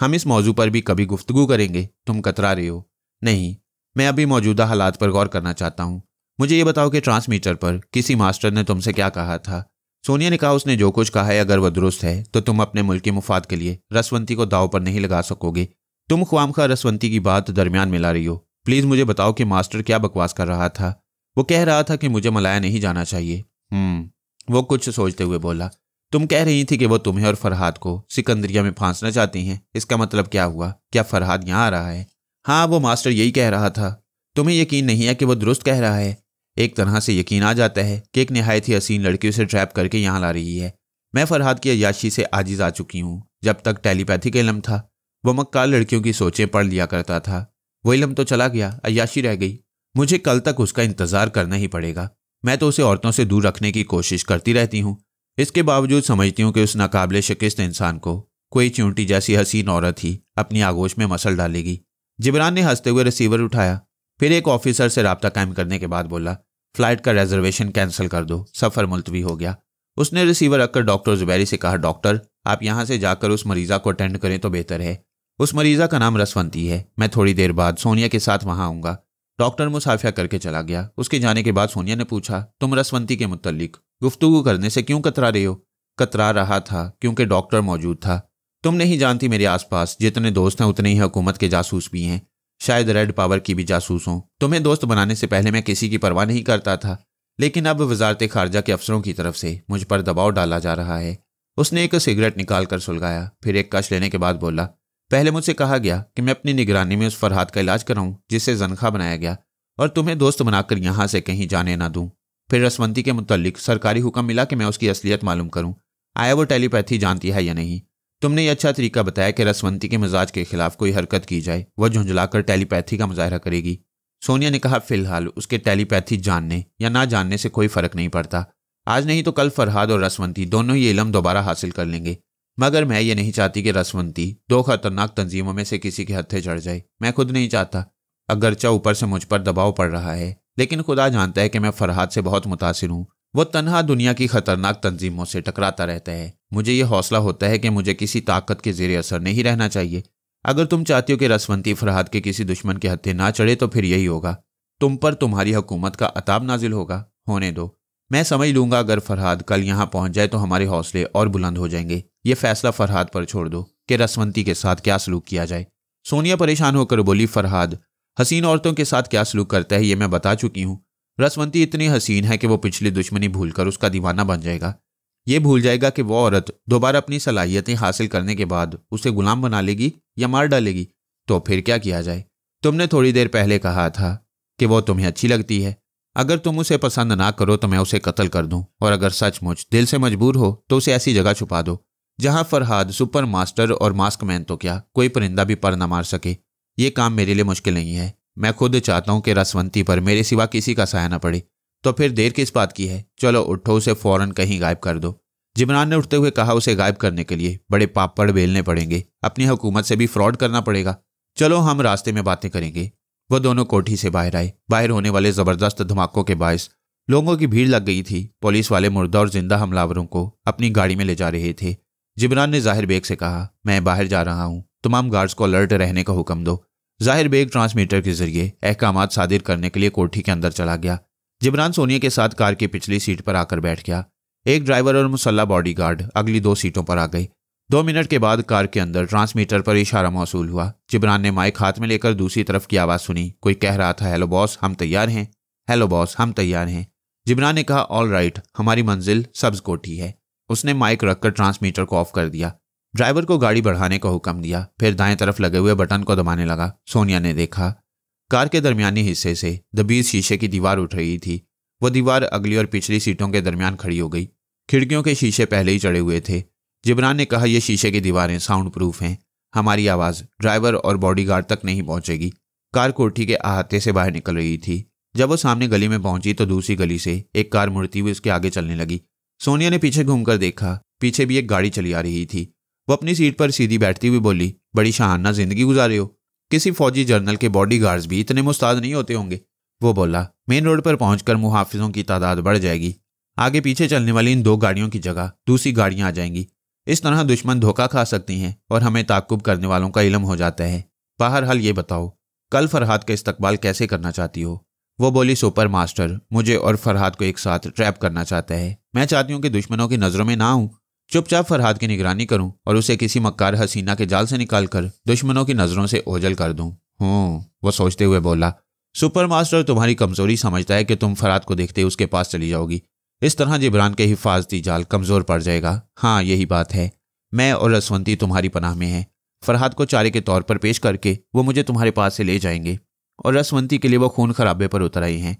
हम इस मौजू पर भी कभी गुफ्तगु करेंगे तुम कतरा रहे हो नहीं मैं अभी मौजूदा हालात पर गौर करना चाहता हूँ मुझे ये बताओ कि ट्रांसमीटर पर किसी मास्टर ने तुमसे क्या कहा था सोनिया ने कहा उसने जो कुछ कहा है अगर वह दुरुस्त है तो तुम अपने मुल्क के मुफाद के लिए रसवंती को दाव पर नहीं लगा सकोगे तुम ख्वामखा रसवंती की बात दरमियान मिला रही हो प्लीज मुझे बताओ कि मास्टर क्या बकवास कर रहा था वो कह रहा था कि मुझे मलाया नहीं जाना चाहिए हम्म वो कुछ सोचते हुए बोला तुम कह रही थी कि वो तुम्हें और फरहाद को सिकंदरिया में फांसना चाहती हैं इसका मतलब क्या हुआ क्या फरहाद यहाँ आ रहा है हाँ वो मास्टर यही कह रहा था तुम्हें यकीन नहीं है कि वो दुरुस्त कह रहा है एक तरह से यकीन आ जाता है कि एक नहायत ही हसीन लड़की उसे ट्रैप करके यहाँ ला रही है मैं फरहाद की अयाशी से आजिज आ चुकी हूँ जब तक टेलीपैथी का इलम था वह मक्का लड़कियों की सोचें पढ़ लिया करता था वो तो चला गया अयाशी रह गई मुझे कल तक उसका इंतजार करना ही पड़ेगा मैं तो उसे औरतों से दूर रखने की कोशिश करती रहती हूँ इसके बावजूद समझती हूँ कि उस नाकाबले शिकस्त इंसान को कोई चूंटी जैसी हसीन औरत ही अपनी आगोश में मसल डालेगी जिबरान ने हंसते हुए रिसीवर उठाया फिर एक ऑफिसर से रबता कायम करने के बाद बोला फ्लाइट का रिजर्वेशन कैंसिल कर दो सफ़र मुलतवी हो गया उसने रिसीवर रखकर डॉक्टर जुबैरी से कहा डॉक्टर आप यहाँ से जाकर उस मरीज़ा को अटेंड करें तो बेहतर है उस मरीजा का नाम रसवंती है मैं थोड़ी देर बाद सोनिया के साथ वहां आऊंगा डॉक्टर मुसाफिया करके चला गया उसके जाने के बाद सोनिया ने पूछा तुम रसवंती के मुतलिक गुफ्तु करने से क्यों कतरा रहे हो कतरा रहा था क्योंकि डॉक्टर मौजूद था तुम नहीं जानती मेरे आसपास जितने दोस्त हैं उतने ही हुकूमत के जासूस भी हैं शायद रेड पावर की भी जासूस हों तुम्हें दोस्त बनाने से पहले मैं किसी की परवाह नहीं करता था लेकिन अब वजारत खारजा के अफसरों की तरफ से मुझ पर दबाव डाला जा रहा है उसने एक सिगरेट निकाल कर सुलगाया फिर एक कश लेने के बाद बोला पहले मुझसे कहा गया कि मैं अपनी निगरानी में उस फरहाद का इलाज कराऊं जिसे जनखा बनाया गया और तुम्हें दोस्त बनाकर यहाँ से कहीं जाने ना दूं फिर रसवंती के मुतलिक सरकारी हुक्म मिला कि मैं उसकी असलियत मालूम करूं आया वो टेलीपैथी जानती है या नहीं तुमने ये अच्छा तरीका बताया कि रसवंती के मिजाज के खिलाफ कोई हरकत की जाए वह झुंझलाकर टेलीपैथी का मुजाहरा करेगी सोनिया ने कहा फिलहाल उसके टेलीपैथी जानने या ना जानने से कोई फर्क नहीं पड़ता आज नहीं तो कल फरहाद और रसवंती दोनों ही इलम दोबारा हासिल कर लेंगे मगर मैं ये नहीं चाहती कि रसवंती दो खतरनाक तंजीमों में से किसी के हत्थे चढ़ जाए मैं खुद नहीं चाहता अगरचा ऊपर से मुझ पर दबाव पड़ रहा है लेकिन खुदा जानता है कि मैं फरहाद से बहुत मुतासर हूँ वो तनहा दुनिया की खतरनाक तंजीमों से टकराता रहता है मुझे ये हौसला होता है कि मुझे किसी ताकत के जेर असर नहीं रहना चाहिए अगर तुम चाहती हो कि रसवंती फरहाद के किसी दुश्मन के हत्थे ना चढ़े तो फिर यही होगा तुम पर तुम्हारी हुकूमत का अताब नाजिल होगा होने दो मैं समझ लूंगा अगर फरहाद कल यहाँ पहुंच जाए तो हमारे हौसले और बुलंद हो जाएंगे ये फैसला फरहाद पर छोड़ दो कि रसवंती के साथ क्या सलूक किया जाए सोनिया परेशान होकर बोली फरहाद हसीन औरतों के साथ क्या सलूक करता है ये मैं बता चुकी हूँ रसवंती इतनी हसीन है कि वो पिछली दुश्मनी भूलकर उसका दीवाना बन जाएगा ये भूल जाएगा कि वो औरत दोबारा अपनी सलाहियतें हासिल करने के बाद उसे गुलाम बना लेगी या मार डालेगी तो फिर क्या किया जाए तुमने थोड़ी देर पहले कहा था कि वो तुम्हें अच्छी लगती है अगर तुम उसे पसंद ना करो तो मैं उसे कत्ल कर दूं और अगर सचमुच दिल से मजबूर हो तो उसे ऐसी जगह छुपा दो जहां फरहाद सुपर मास्टर और मास्क मैन तो क्या कोई परिंदा भी पर ना मार सके ये काम मेरे लिए मुश्किल नहीं है मैं खुद चाहता हूं कि रसवंती पर मेरे सिवा किसी का सहाय ना पड़े तो फिर देर किस बात की है चलो उठो उसे फौरन कहीं गायब कर दो जिमरान ने उठते हुए कहा उसे गायब करने के लिए बड़े पापड़ बेलने पड़ेंगे अपनी हुकूमत से भी फ्रॉड करना पड़ेगा चलो हम रास्ते में बातें करेंगे वह दोनों कोठी से बाहर आए बाहर होने वाले जबरदस्त धमाकों के बायस लोगों की भीड़ लग गई थी पुलिस वाले मुर्दा और जिंदा हमलावरों को अपनी गाड़ी में ले जा रहे थे जिबरान ने जाहिर बेग से कहा मैं बाहर जा रहा हूँ तमाम गार्ड्स को अलर्ट रहने का हुक्म दो जाहिर बेग ट्रांसमीटर के जरिए अहकाम सादिर करने के लिए कोठी के अंदर चला गया जिबरान सोनिया के साथ कार की पिछली सीट पर आकर बैठ गया एक ड्राइवर और मुसल्ला बॉडीगार्ड अगली दो सीटों पर आ गए दो मिनट के बाद कार के अंदर ट्रांसमीटर पर इशारा मौसू हुआ जिब्रान ने माइक हाथ में लेकर दूसरी तरफ की आवाज़ सुनी कोई कह रहा था हेलो बॉस हम तैयार हैं हेलो बॉस हम तैयार हैं जिब्रान ने कहा ऑल राइट हमारी मंजिल सब्ज कोठी है उसने माइक रखकर ट्रांसमीटर को ऑफ कर दिया ड्राइवर को गाड़ी बढ़ाने का हुक्म दिया फिर दाएं तरफ लगे हुए बटन को दबाने लगा सोनिया ने देखा कार के दरमियानी हिस्से से दबीज शीशे की दीवार उठ रही थी वह दीवार अगली और पिछली सीटों के दरमियान खड़ी हो गई खिड़कियों के शीशे पहले ही चढ़े हुए थे जिबरान ने कहा यह शीशे की दीवारें साउंड प्रूफ हैं हमारी आवाज़ ड्राइवर और बॉडीगार्ड तक नहीं पहुंचेगी कार कोठी के अहाते से बाहर निकल रही थी जब वो सामने गली में पहुंची तो दूसरी गली से एक कार मुड़ती हुई उसके आगे चलने लगी सोनिया ने पीछे घूमकर देखा पीछे भी एक गाड़ी चली आ रही थी वो अपनी सीट पर सीधी बैठती हुई बोली बड़ी शाहाना जिंदगी गुजारे हो किसी फौजी जर्नल के बॉडी भी इतने मुस्ताद नहीं होते होंगे वो बोला मेन रोड पर पहुंचकर मुहाफिजों की तादाद बढ़ जाएगी आगे पीछे चलने वाली इन दो गाड़ियों की जगह दूसरी गाड़ियां आ जाएंगी इस तरह दुश्मन धोखा खा सकती हैं और हमें ताकुब करने वालों का इलम हो जाता है बाहर हाल ये बताओ कल फरहाद का इस्तकबाल कैसे करना चाहती हो वो बोली सुपर मास्टर मुझे और फरहाद को एक साथ ट्रैप करना चाहता है मैं चाहती हूँ कि दुश्मनों की नज़रों में ना आऊँ चुपचाप फरहाद की निगरानी करूँ और उसे किसी मक्कार हसीना के जाल से निकाल कर दुश्मनों की नज़रों से ओझल कर दूँ हूँ वो सोचते हुए बोला सुपर मास्टर तुम्हारी कमजोरी समझता है कि तुम फरहाद को देखते उसके पास चली जाओगी इस तरह जिब्रान के हिफाजती जाल कमज़ोर पड़ जाएगा हाँ यही बात है मैं और रसवंती तुम्हारी पनाह में हैं फरहाद को चारे के तौर पर पेश करके वो मुझे तुम्हारे पास से ले जाएंगे और रसवंती के लिए वो खून खराबे पर उतर आई हैं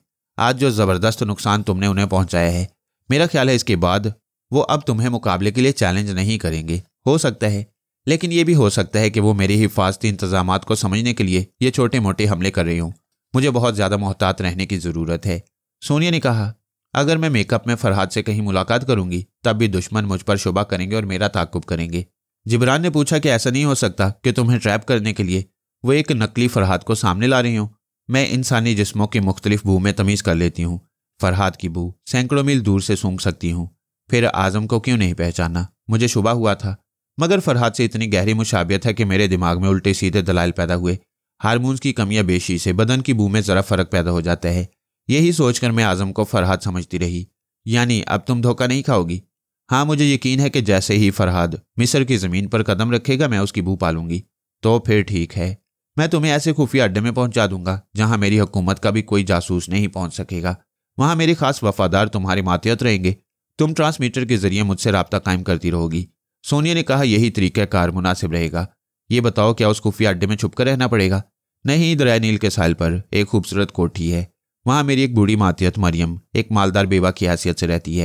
आज जो ज़बरदस्त नुकसान तुमने उन्हें पहुंचाया है मेरा ख्याल है इसके बाद वो अब तुम्हें मुकाबले के लिए चैलेंज नहीं करेंगे हो सकता है लेकिन ये भी हो सकता है कि वो मेरी हिफाजती इंतजाम को समझने के लिए ये छोटे मोटे हमले कर रही हूँ मुझे बहुत ज़्यादा मोहतात रहने की ज़रूरत है सोनिया ने कहा अगर मैं मेकअप में फरहाद से कहीं मुलाकात करूंगी तब भी दुश्मन मुझ पर शुबा करेंगे और मेरा ताकुब करेंगे जिब्रान ने पूछा कि ऐसा नहीं हो सकता कि तुम्हें ट्रैप करने के लिए वो एक नकली फरहाद को सामने ला रही हूँ मैं इंसानी जिस्मों की मुख्तलिफ बू में तमीज़ कर लेती हूँ फरहाद की बू सैकड़ों मील दूर से सूंघ सकती हूँ फिर आजम को क्यों नहीं पहचाना मुझे शुबा हुआ था मगर फरहाद से इतनी गहरी मुशाबियत है कि मेरे दिमाग में उल्टे सीधे दलाल पैदा हुए हारमोन्स की कमियाँ बेशी से बदन की बू में ज़रा फ़र्क पैदा हो जाता है यही सोचकर मैं आजम को फरहाद समझती रही यानी अब तुम धोखा नहीं खाओगी हाँ मुझे यकीन है कि जैसे ही फरहाद मिस्र की ज़मीन पर कदम रखेगा मैं उसकी भू पालूंगी तो फिर ठीक है मैं तुम्हें ऐसे खुफिया अड्डे में पहुंचा दूंगा जहां मेरी हुकूमत का भी कोई जासूस नहीं पहुंच सकेगा वहां मेरे खास वफादार तुम्हारे मातियत रहेंगे तुम ट्रांसमीटर के जरिए मुझसे रबता कायम करती रहोगी सोनिया ने कहा यही तरीक़ाकार मुनासिब रहेगा ये बताओ क्या उस खुफिया अड्डे में छुपकर रहना पड़ेगा नहीं दरिया नील के साल पर एक खूबसूरत कोठी है वहां मेरी एक बूढ़ी मातियत मरियम एक मालदार बेवा की हैसियत से रहती है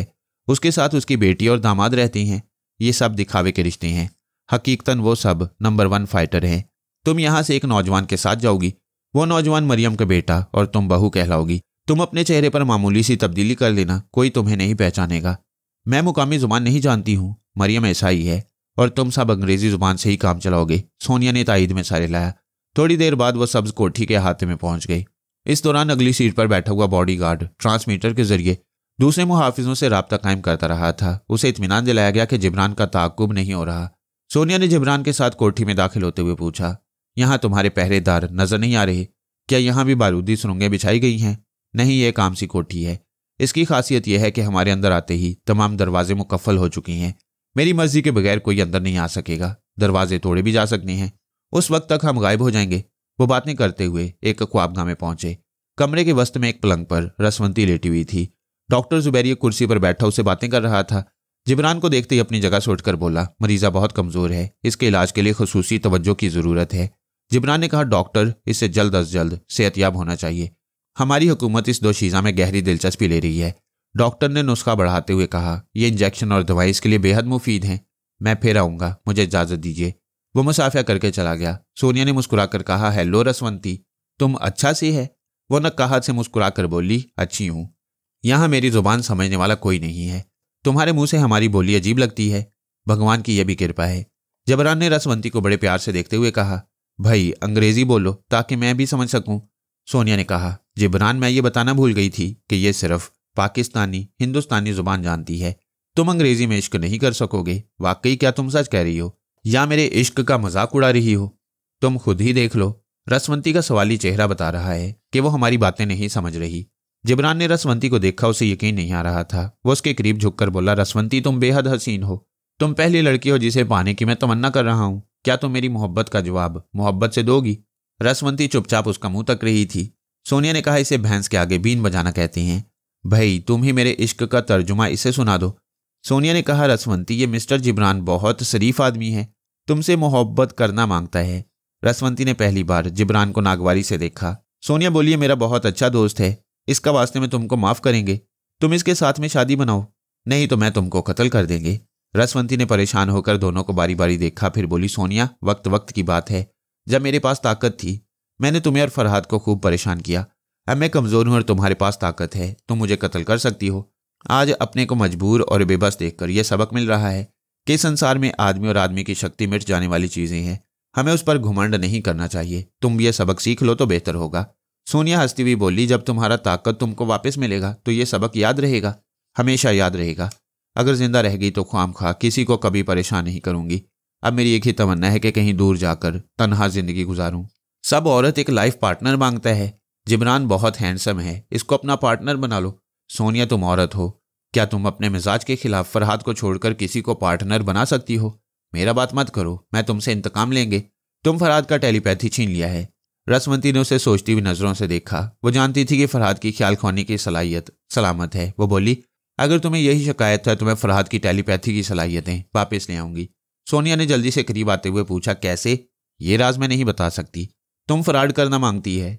उसके साथ उसकी बेटी और दामाद रहती हैं ये सब दिखावे के रिश्ते हैं हकीकतन वो सब नंबर वन फाइटर हैं तुम यहाँ से एक नौजवान के साथ जाओगी वो नौजवान मरियम का बेटा और तुम बहू कहलाओगी तुम अपने चेहरे पर मामूली सी तब्दीली कर लेना कोई तुम्हें नहीं पहचानेगा मैं मुकामी जुबान नहीं जानती हूँ मरियम ऐसा ही है और तुम सब अंग्रेजी जुबान से ही काम चलाओगे सोनिया ने ताइद में सारे लाया थोड़ी देर बाद वह सब्ज कोठी के हाथ में पहुंच गई इस दौरान अगली सीट पर बैठा हुआ बॉडीगार्ड ट्रांसमीटर के जरिए दूसरे मुहाफिजों से रबता कायम करता रहा था उसे इतमान दिलाया गया कि जिबरान का ताकुब नहीं हो रहा सोनिया ने जिबरान के साथ कोठी में दाखिल होते हुए पूछा यहाँ तुम्हारे पहरेदार नजर नहीं आ रहे क्या यहाँ भी बारूदी सुरंगें बिछाई गई हैं नहीं ये काम सी कोठी है इसकी खासियत यह है कि हमारे अंदर आते ही तमाम दरवाजे मुकफल हो चुके हैं मेरी मर्जी के बगैर कोई अंदर नहीं आ सकेगा दरवाजे तोड़े भी जा सकते हैं उस वक्त तक हम गायब हो जाएंगे वो बातें करते हुए एक ख्वाबगाह में पहुंचे कमरे के वस्त में एक पलंग पर रसवंती लेटी हुई थी डॉक्टर जुबैरिया कुर्सी पर बैठा उसे बातें कर रहा था जिबरान को देखते ही अपनी जगह से उठकर बोला मरीजा बहुत कमज़ोर है इसके इलाज के लिए खसूसी तवज्जो की ज़रूरत है जिबरान ने कहा डॉक्टर इसे जल्द अज जल्द सेहतियाब होना चाहिए हमारी हुकूमत इस दो शीज़ा में गहरी दिलचस्पी ले रही है डॉक्टर ने नुस्खा बढ़ाते हुए कहा यह इंजेक्शन और दवाई इसके लिए बेहद मुफीद हैं मैं फिर आऊँगा मुझे इजाज़त दीजिए वो मुसाफिया करके चला गया सोनिया ने मुस्कुरा कर कहा हेलो रसवंती तुम अच्छा सी है वो न कहा से मुस्कुरा कर बोली अच्छी हूं यहाँ मेरी जुबान समझने वाला कोई नहीं है तुम्हारे मुंह से हमारी बोली अजीब लगती है भगवान की यह भी कृपा है जबरान ने रसवंती को बड़े प्यार से देखते हुए कहा भाई अंग्रेजी बोलो ताकि मैं भी समझ सकूं सोनिया ने कहा जिबरान मैं ये बताना भूल गई थी कि यह सिर्फ पाकिस्तानी हिंदुस्तानी जुबान जानती है तुम अंग्रेजी में इश्क नहीं कर सकोगे वाकई क्या तुम सच कह रही हो या मेरे इश्क का मजाक उड़ा रही हो तुम खुद ही देख लो रसवंती का सवाली चेहरा बता रहा है कि वो हमारी बातें नहीं समझ रही जिब्रान ने रसवंती को देखा उसे यकीन नहीं आ रहा था वो उसके करीब झुककर बोला रसवंती तुम बेहद हसीन हो तुम पहली लड़की हो जिसे पाने की मैं तमन्ना कर रहा हूँ क्या तुम मेरी मोहब्बत का जवाब मोहब्बत से दोगी रसवंती चुपचाप उसका मुंह तक रही थी सोनिया ने कहा इसे भैंस के आगे बीन बजाना कहते हैं भाई तुम ही मेरे इश्क का तर्जुमा इसे सुना दो सोनिया ने कहा रसवंती ये मिस्टर जिब्रान बहुत शरीफ आदमी है तुमसे मोहब्बत करना मांगता है रसवंती ने पहली बार जिब्रान को नागवारी से देखा सोनिया बोलिए मेरा बहुत अच्छा दोस्त है इसका वास्ते में तुमको माफ करेंगे तुम इसके साथ में शादी बनाओ नहीं तो मैं तुमको कत्ल कर देंगे रसवंती ने परेशान होकर दोनों को बारी बारी देखा फिर बोली सोनिया वक्त वक्त की बात है जब मेरे पास ताकत थी मैंने तुम्हें और फरहाद को खूब परेशान किया अब मैं कमज़ोर हूँ और तुम्हारे पास ताकत है तुम मुझे कत्ल कर सकती हो आज अपने को मजबूर और बेबस देखकर यह सबक मिल रहा है कि संसार में आदमी और आदमी की शक्ति मिट जाने वाली चीजें हैं हमें उस पर घुमंड नहीं करना चाहिए तुम ये सबक सीख लो तो बेहतर होगा सोनिया हंसती हुई बोली जब तुम्हारा ताकत तुमको वापस मिलेगा तो ये सबक याद रहेगा हमेशा याद रहेगा अगर जिंदा रह गई तो ख्वाम खा किसी को कभी परेशान नहीं करूंगी अब मेरी एक ही तमन्ना है कि कहीं दूर जाकर तनहा जिंदगी गुजारूं सब औरत एक लाइफ पार्टनर मांगता है जिमरान बहुत हैंडसम है इसको अपना पार्टनर बना लो सोनिया तुम औरत हो क्या तुम अपने मिजाज के खिलाफ फरहाद को छोड़कर किसी को पार्टनर बना सकती हो मेरा बात मत करो मैं तुमसे इंतकाम लेंगे तुम फरहाद का टेलीपैथी छीन लिया है रसमंती ने उसे सोचती हुई नजरों से देखा वो जानती थी कि फरहाद की ख्याल खोने की सलाहियत सलामत है वो बोली अगर तुम्हें यही शिकायत है तो मैं फरहाद की टेलीपैथी की सलाहियतें वापस ले आऊंगी सोनिया ने जल्दी से करीब आते हुए पूछा कैसे ये राज मैं नहीं बता सकती तुम फराड करना मांगती है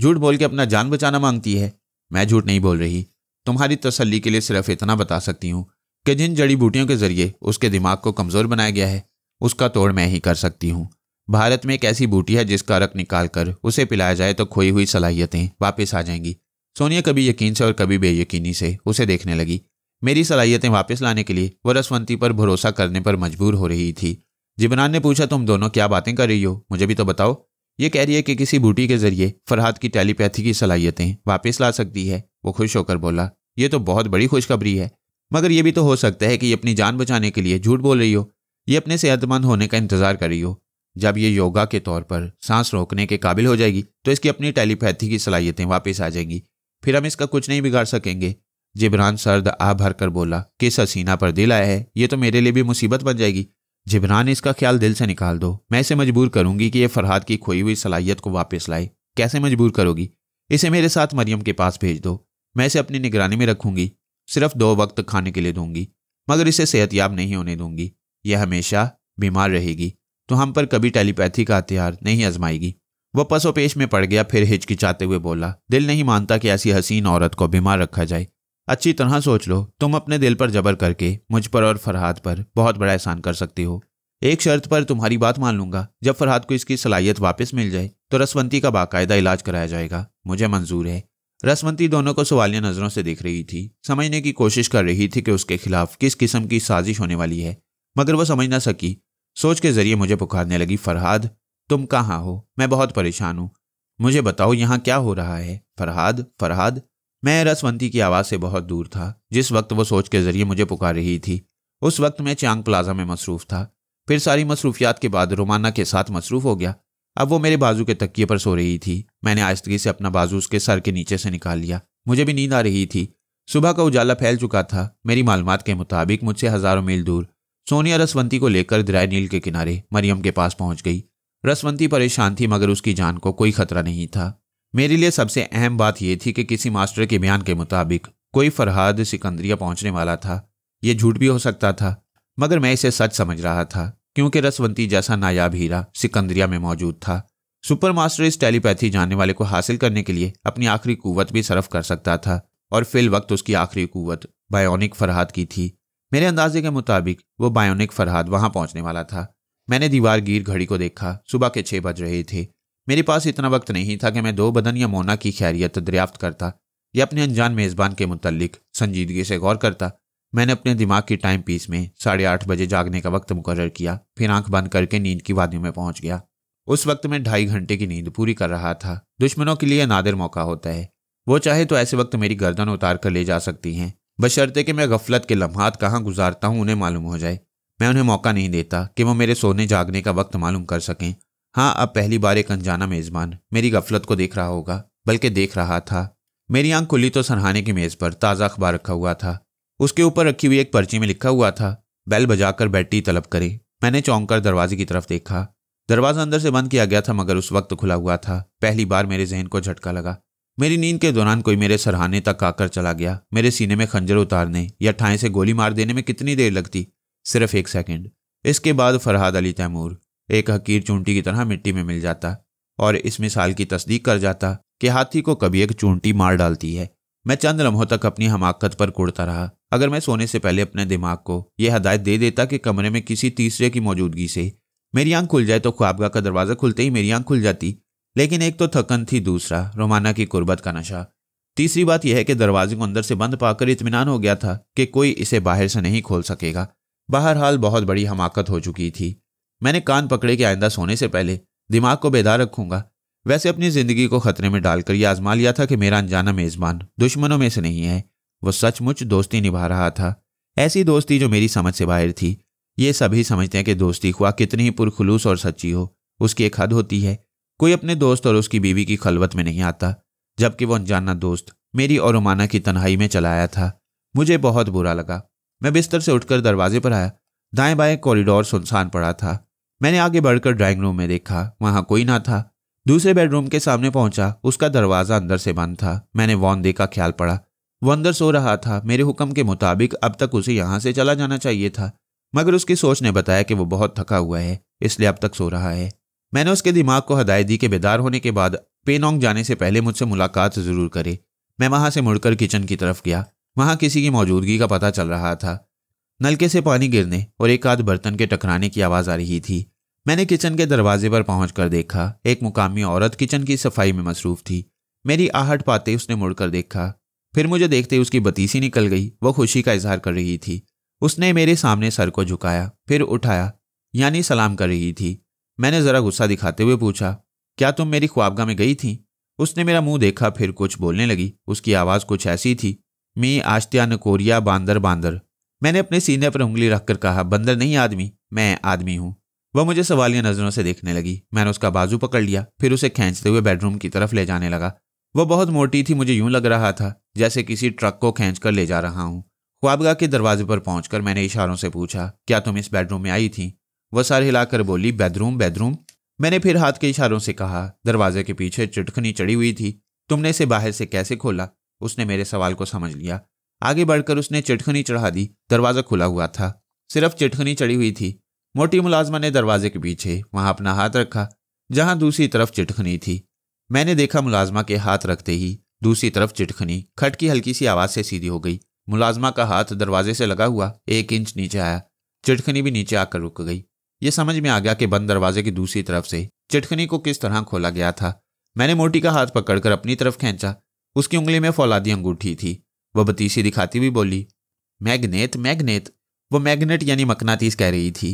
झूठ बोल के अपना जान बचाना मांगती है मैं झूठ नहीं बोल रही तुम्हारी तसल्ली के लिए सिर्फ इतना बता सकती हूँ कि जिन जड़ी बूटियों के जरिए उसके दिमाग को कमज़ोर बनाया गया है उसका तोड़ मैं ही कर सकती हूँ भारत में एक ऐसी बूटी है जिसका रक निकाल कर उसे पिलाया जाए तो खोई हुई सलाहियतें वापस आ जाएंगी सोनिया कभी यकीन से और कभी बेयकीनी से उसे देखने लगी मेरी सलाहियतें वापस लाने के लिए वह रसवंती पर भरोसा करने पर मजबूर हो रही थी जिबरान ने पूछा तुम दोनों क्या बातें कर रही हो मुझे भी तो बताओ ये कह रही है कि किसी बूटी के जरिए फरहाद की टेलीपैथी की सलाहियतें वापस ला सकती है वो खुश होकर बोला ये तो बहुत बड़ी खुशखबरी है मगर ये भी तो हो सकता है कि ये अपनी जान बचाने के लिए झूठ बोल रही हो ये अपने सेहतमंद होने का इंतजार कर रही हो जब ये योगा के तौर पर सांस रोकने के काबिल हो जाएगी तो इसकी अपनी टेलीपैथी की सलाहियतें वापस आ जाएंगी फिर हम इसका कुछ नहीं बिगाड़ सकेंगे जिबरान सर्द आ भर कर बोला किस हसीना पर दिल आया है ये तो मेरे लिए भी मुसीबत बन जाएगी जिबरान इसका ख्याल दिल से निकाल दो मैं इसे मजबूर करूंगी कि यह फरहाद की खोई हुई सलाहियत को वापस लाए कैसे मजबूर करोगी इसे मेरे साथ मरियम के पास भेज दो मैं इसे अपनी निगरानी में रखूंगी सिर्फ दो वक्त खाने के लिए दूंगी मगर इसे सेहतयाब नहीं होने दूंगी यह हमेशा बीमार रहेगी तो हम पर कभी टेलीपैथी का हथियार नहीं आजमाएगी वह पसोपेश में पड़ गया फिर हिचकिचाते हुए बोला दिल नहीं मानता कि ऐसी हसीन औरत को बीमार रखा जाए अच्छी तरह सोच लो तुम अपने दिल पर जबर करके मुझ पर और फरहाद पर बहुत बड़ा एहसान कर सकती हो एक शर्त पर तुम्हारी बात मान लूंगा जब फरहाद को इसकी सलाहियत वापस मिल जाए तो रसवंती का बाकायदा इलाज कराया जाएगा मुझे मंजूर है रसमंती दोनों को सवालिया नजरों से देख रही थी समझने की कोशिश कर रही थी कि उसके खिलाफ किस किस्म की साजिश होने वाली है मगर वह समझ ना सकी सोच के जरिए मुझे पुकारने लगी फरहाद तुम कहाँ हो मैं बहुत परेशान हूँ मुझे बताओ यहाँ क्या हो रहा है फरहाद फरहाद मैं रसवंती की आवाज़ से बहुत दूर था जिस वक्त वो सोच के जरिए मुझे पुकार रही थी उस वक्त मैं चांग प्लाजा में मसरूफ़ था फिर सारी मसरूफियात के बाद रोमाना के साथ मसरूफ़ हो गया अब वो मेरे बाजू के तकिए पर सो रही थी मैंने आस्तगी से अपना बाजू उसके सर के नीचे से निकाल लिया मुझे भी नींद आ रही थी सुबह का उजाला फैल चुका था मेरी मालूम के मुताबिक मुझसे हज़ारों मील दूर सोनिया रसवंती को लेकर द्राय नील के किनारे मरियम के पास पहुंच गई रसवंती परेशान थी मगर उसकी जान को कोई खतरा नहीं था मेरे लिए सबसे अहम बात यह थी कि किसी मास्टर के बयान के मुताबिक कोई फरहाद सिकंदरिया पहुंचने वाला था ये झूठ भी हो सकता था मगर मैं इसे सच समझ रहा था क्योंकि रसवंती जैसा नायाब हीरा सिकंदरिया में मौजूद था सुपर मास्टर इस टेलीपैथी जानने वाले को हासिल करने के लिए अपनी आखिरी कुवत भी सरफ कर सकता था और फिल वक्त उसकी आखिरी कुवत बायोनिक फरहाद की थी मेरे अंदाजे के मुताबिक वो बायोनिक फरहाद वहां पहुंचने वाला था मैंने दीवार गिर घड़ी को देखा सुबह के छः बज रहे थे मेरे पास इतना वक्त नहीं था कि मैं दो बदन या मोना की खैरियत दरियाफ्त करता या अपने अनजान मेज़बान के मुतलिक संजीदगी से गौर करता मैंने अपने दिमाग की टाइम पीस में साढ़े आठ बजे जागने का वक्त मुकर किया फिर आंख बंद करके नींद की वादियों में पहुंच गया उस वक्त मैं ढाई घंटे की नींद पूरी कर रहा था दुश्मनों के लिए नादिर मौका होता है वो चाहे तो ऐसे वक्त मेरी गर्दन उतार कर ले जा सकती हैं बशर्ते कि मैं गफलत के लम्हात कहाँ गुजारता हूँ उन्हें मालूम हो जाए मैं उन्हें मौका नहीं देता कि वो मेरे सोने जागने का वक्त मालूम कर सकें हाँ अब पहली बार एक अनजाना मेज़बान मेरी गफलत को देख रहा होगा बल्कि देख रहा था मेरी आंख खुली तो सरहाने की मेज़ पर ताज़ा अखबार रखा हुआ था उसके ऊपर रखी हुई एक पर्ची में लिखा हुआ था बैल बजाकर बैटरी तलब करे मैंने चौंक कर दरवाजे की तरफ देखा दरवाज़ा अंदर से बंद किया गया था मगर उस वक्त खुला हुआ था पहली बार मेरे जहन को झटका लगा मेरी नींद के दौरान कोई मेरे सरहाने तक आकर चला गया मेरे सीने में खंजर उतारने या ठाएं से गोली मार देने में कितनी देर लगती सिर्फ एक सेकंड इसके बाद फरहाद अली तैमूर एक हकीर चूंटी की तरह मिट्टी में मिल जाता और इस मिसाल की तस्दीक कर जाता कि हाथी को कभी एक चूंटी मार डालती है मैं चंद लम्हों तक अपनी हमाकत पर कुड़ता रहा अगर मैं सोने से पहले अपने दिमाग को यह हदायत दे देता कि कमरे में किसी तीसरे की मौजूदगी से मेरी आंख खुल जाए तो ख्वाबगा का दरवाज़ा खुलते ही मेरी आंख खुल जाती लेकिन एक तो थकन थी दूसरा रोमाना की कुर्बत का नशा तीसरी बात यह है कि दरवाजे को अंदर से बंद पाकर इतमान हो गया था कि कोई इसे बाहर से नहीं खोल सकेगा बहरहाल बहुत बड़ी हमाकत हो चुकी थी मैंने कान पकड़े कि आइंदा सोने से पहले दिमाग को बेदार रखूंगा वैसे अपनी जिंदगी को खतरे में डालकर यह आजमा लिया था कि मेरा अनजाना मेजबान दुश्मनों में से नहीं है वो सचमुच दोस्ती निभा रहा था ऐसी दोस्ती जो मेरी समझ से बाहर थी ये सभी समझते हैं कि दोस्ती खुआ कितनी ही पुरखलूस और सच्ची हो उसकी एक हद होती है कोई अपने दोस्त और उसकी बीवी की खलवत में नहीं आता जबकि वो अनजाना दोस्त मेरी और उमाना की तन्हाई में चला आया था मुझे बहुत बुरा लगा मैं बिस्तर से उठकर दरवाजे पर आया दाएं बाएं कॉरिडोर सुनसान पड़ा था मैंने आगे बढ़कर ड्राइंग रूम में देखा वहां कोई ना था दूसरे बेडरूम के सामने पहुंचा उसका दरवाज़ा अंदर से बंद था मैंने वॉन देखा का ख्याल पड़ा वो अंदर सो रहा था मेरे हुक्म के मुताबिक अब तक उसे यहाँ से चला जाना चाहिए था मगर उसकी सोच ने बताया कि वो बहुत थका हुआ है इसलिए अब तक सो रहा है मैंने उसके दिमाग को हदायत दी कि बेदार होने के बाद पेनोंग जाने से पहले मुझसे मुलाकात जरूर करे मैं वहां से मुड़कर किचन की तरफ गया वहां किसी की मौजूदगी का पता चल रहा था नलके से पानी गिरने और एक आध बर्तन के टकराने की आवाज़ आ रही थी मैंने किचन के दरवाजे पर पहुँच कर देखा एक मुकामी औरत किचन की सफाई में मसरूफ थी मेरी आहट पाते उसने मुड़कर देखा फिर मुझे देखते ही उसकी बतीसी निकल गई वह खुशी का इजहार कर रही थी उसने मेरे सामने सर को झुकाया फिर उठाया यानी सलाम कर रही थी मैंने ज़रा गुस्सा दिखाते हुए पूछा क्या तुम मेरी ख्वाबगा में गई थी उसने मेरा मुंह देखा फिर कुछ बोलने लगी उसकी आवाज़ कुछ ऐसी थी मी आश्तिया नकोरिया बांदर बांदर मैंने अपने सीने पर उंगली रखकर कहा बंदर नहीं आदमी मैं आदमी हूँ वह मुझे सवालिया नज़रों से देखने लगी मैंने उसका बाजू पकड़ लिया फिर उसे खींचते हुए बेडरूम की तरफ ले जाने लगा वह बहुत मोटी थी मुझे यूं लग रहा था जैसे किसी ट्रक को खींच कर ले जा रहा हूँ ख्वाबगा के दरवाजे पर पहुंचकर मैंने इशारों से पूछा क्या तुम इस बेडरूम में आई थी वह सर हिलाकर बोली बेडरूम बेडरूम मैंने फिर हाथ के इशारों से कहा दरवाजे के पीछे चिटखनी चढ़ी हुई थी तुमने इसे बाहर से कैसे खोला उसने मेरे सवाल को समझ लिया आगे बढ़कर उसने चिटखनी चढ़ा दी दरवाज़ा खुला हुआ था सिर्फ चिटखनी चढ़ी हुई थी मोटी मुलाजमा ने दरवाजे के पीछे वहां अपना हाथ रखा जहां दूसरी तरफ चिटखनी थी मैंने देखा मुलाजमा के हाथ रखते ही दूसरी तरफ चिटखनी खट की हल्की सी आवाज से सीधी हो गई मुलाजमा का हाथ दरवाजे से लगा हुआ एक इंच नीचे आया चिटखनी भी नीचे आकर रुक गई ये समझ में आ गया कि बंद दरवाजे की दूसरी तरफ से चिटखनी को किस तरह खोला गया था मैंने मोटी का हाथ पकड़कर अपनी तरफ खींचा उसकी उंगली में फौलादी अंगूठी थी वह बतीसी दिखाती हुई बोली मैग्नेट मैग्नेट वो मैग्नेट यानी मकनातीस कह रही थी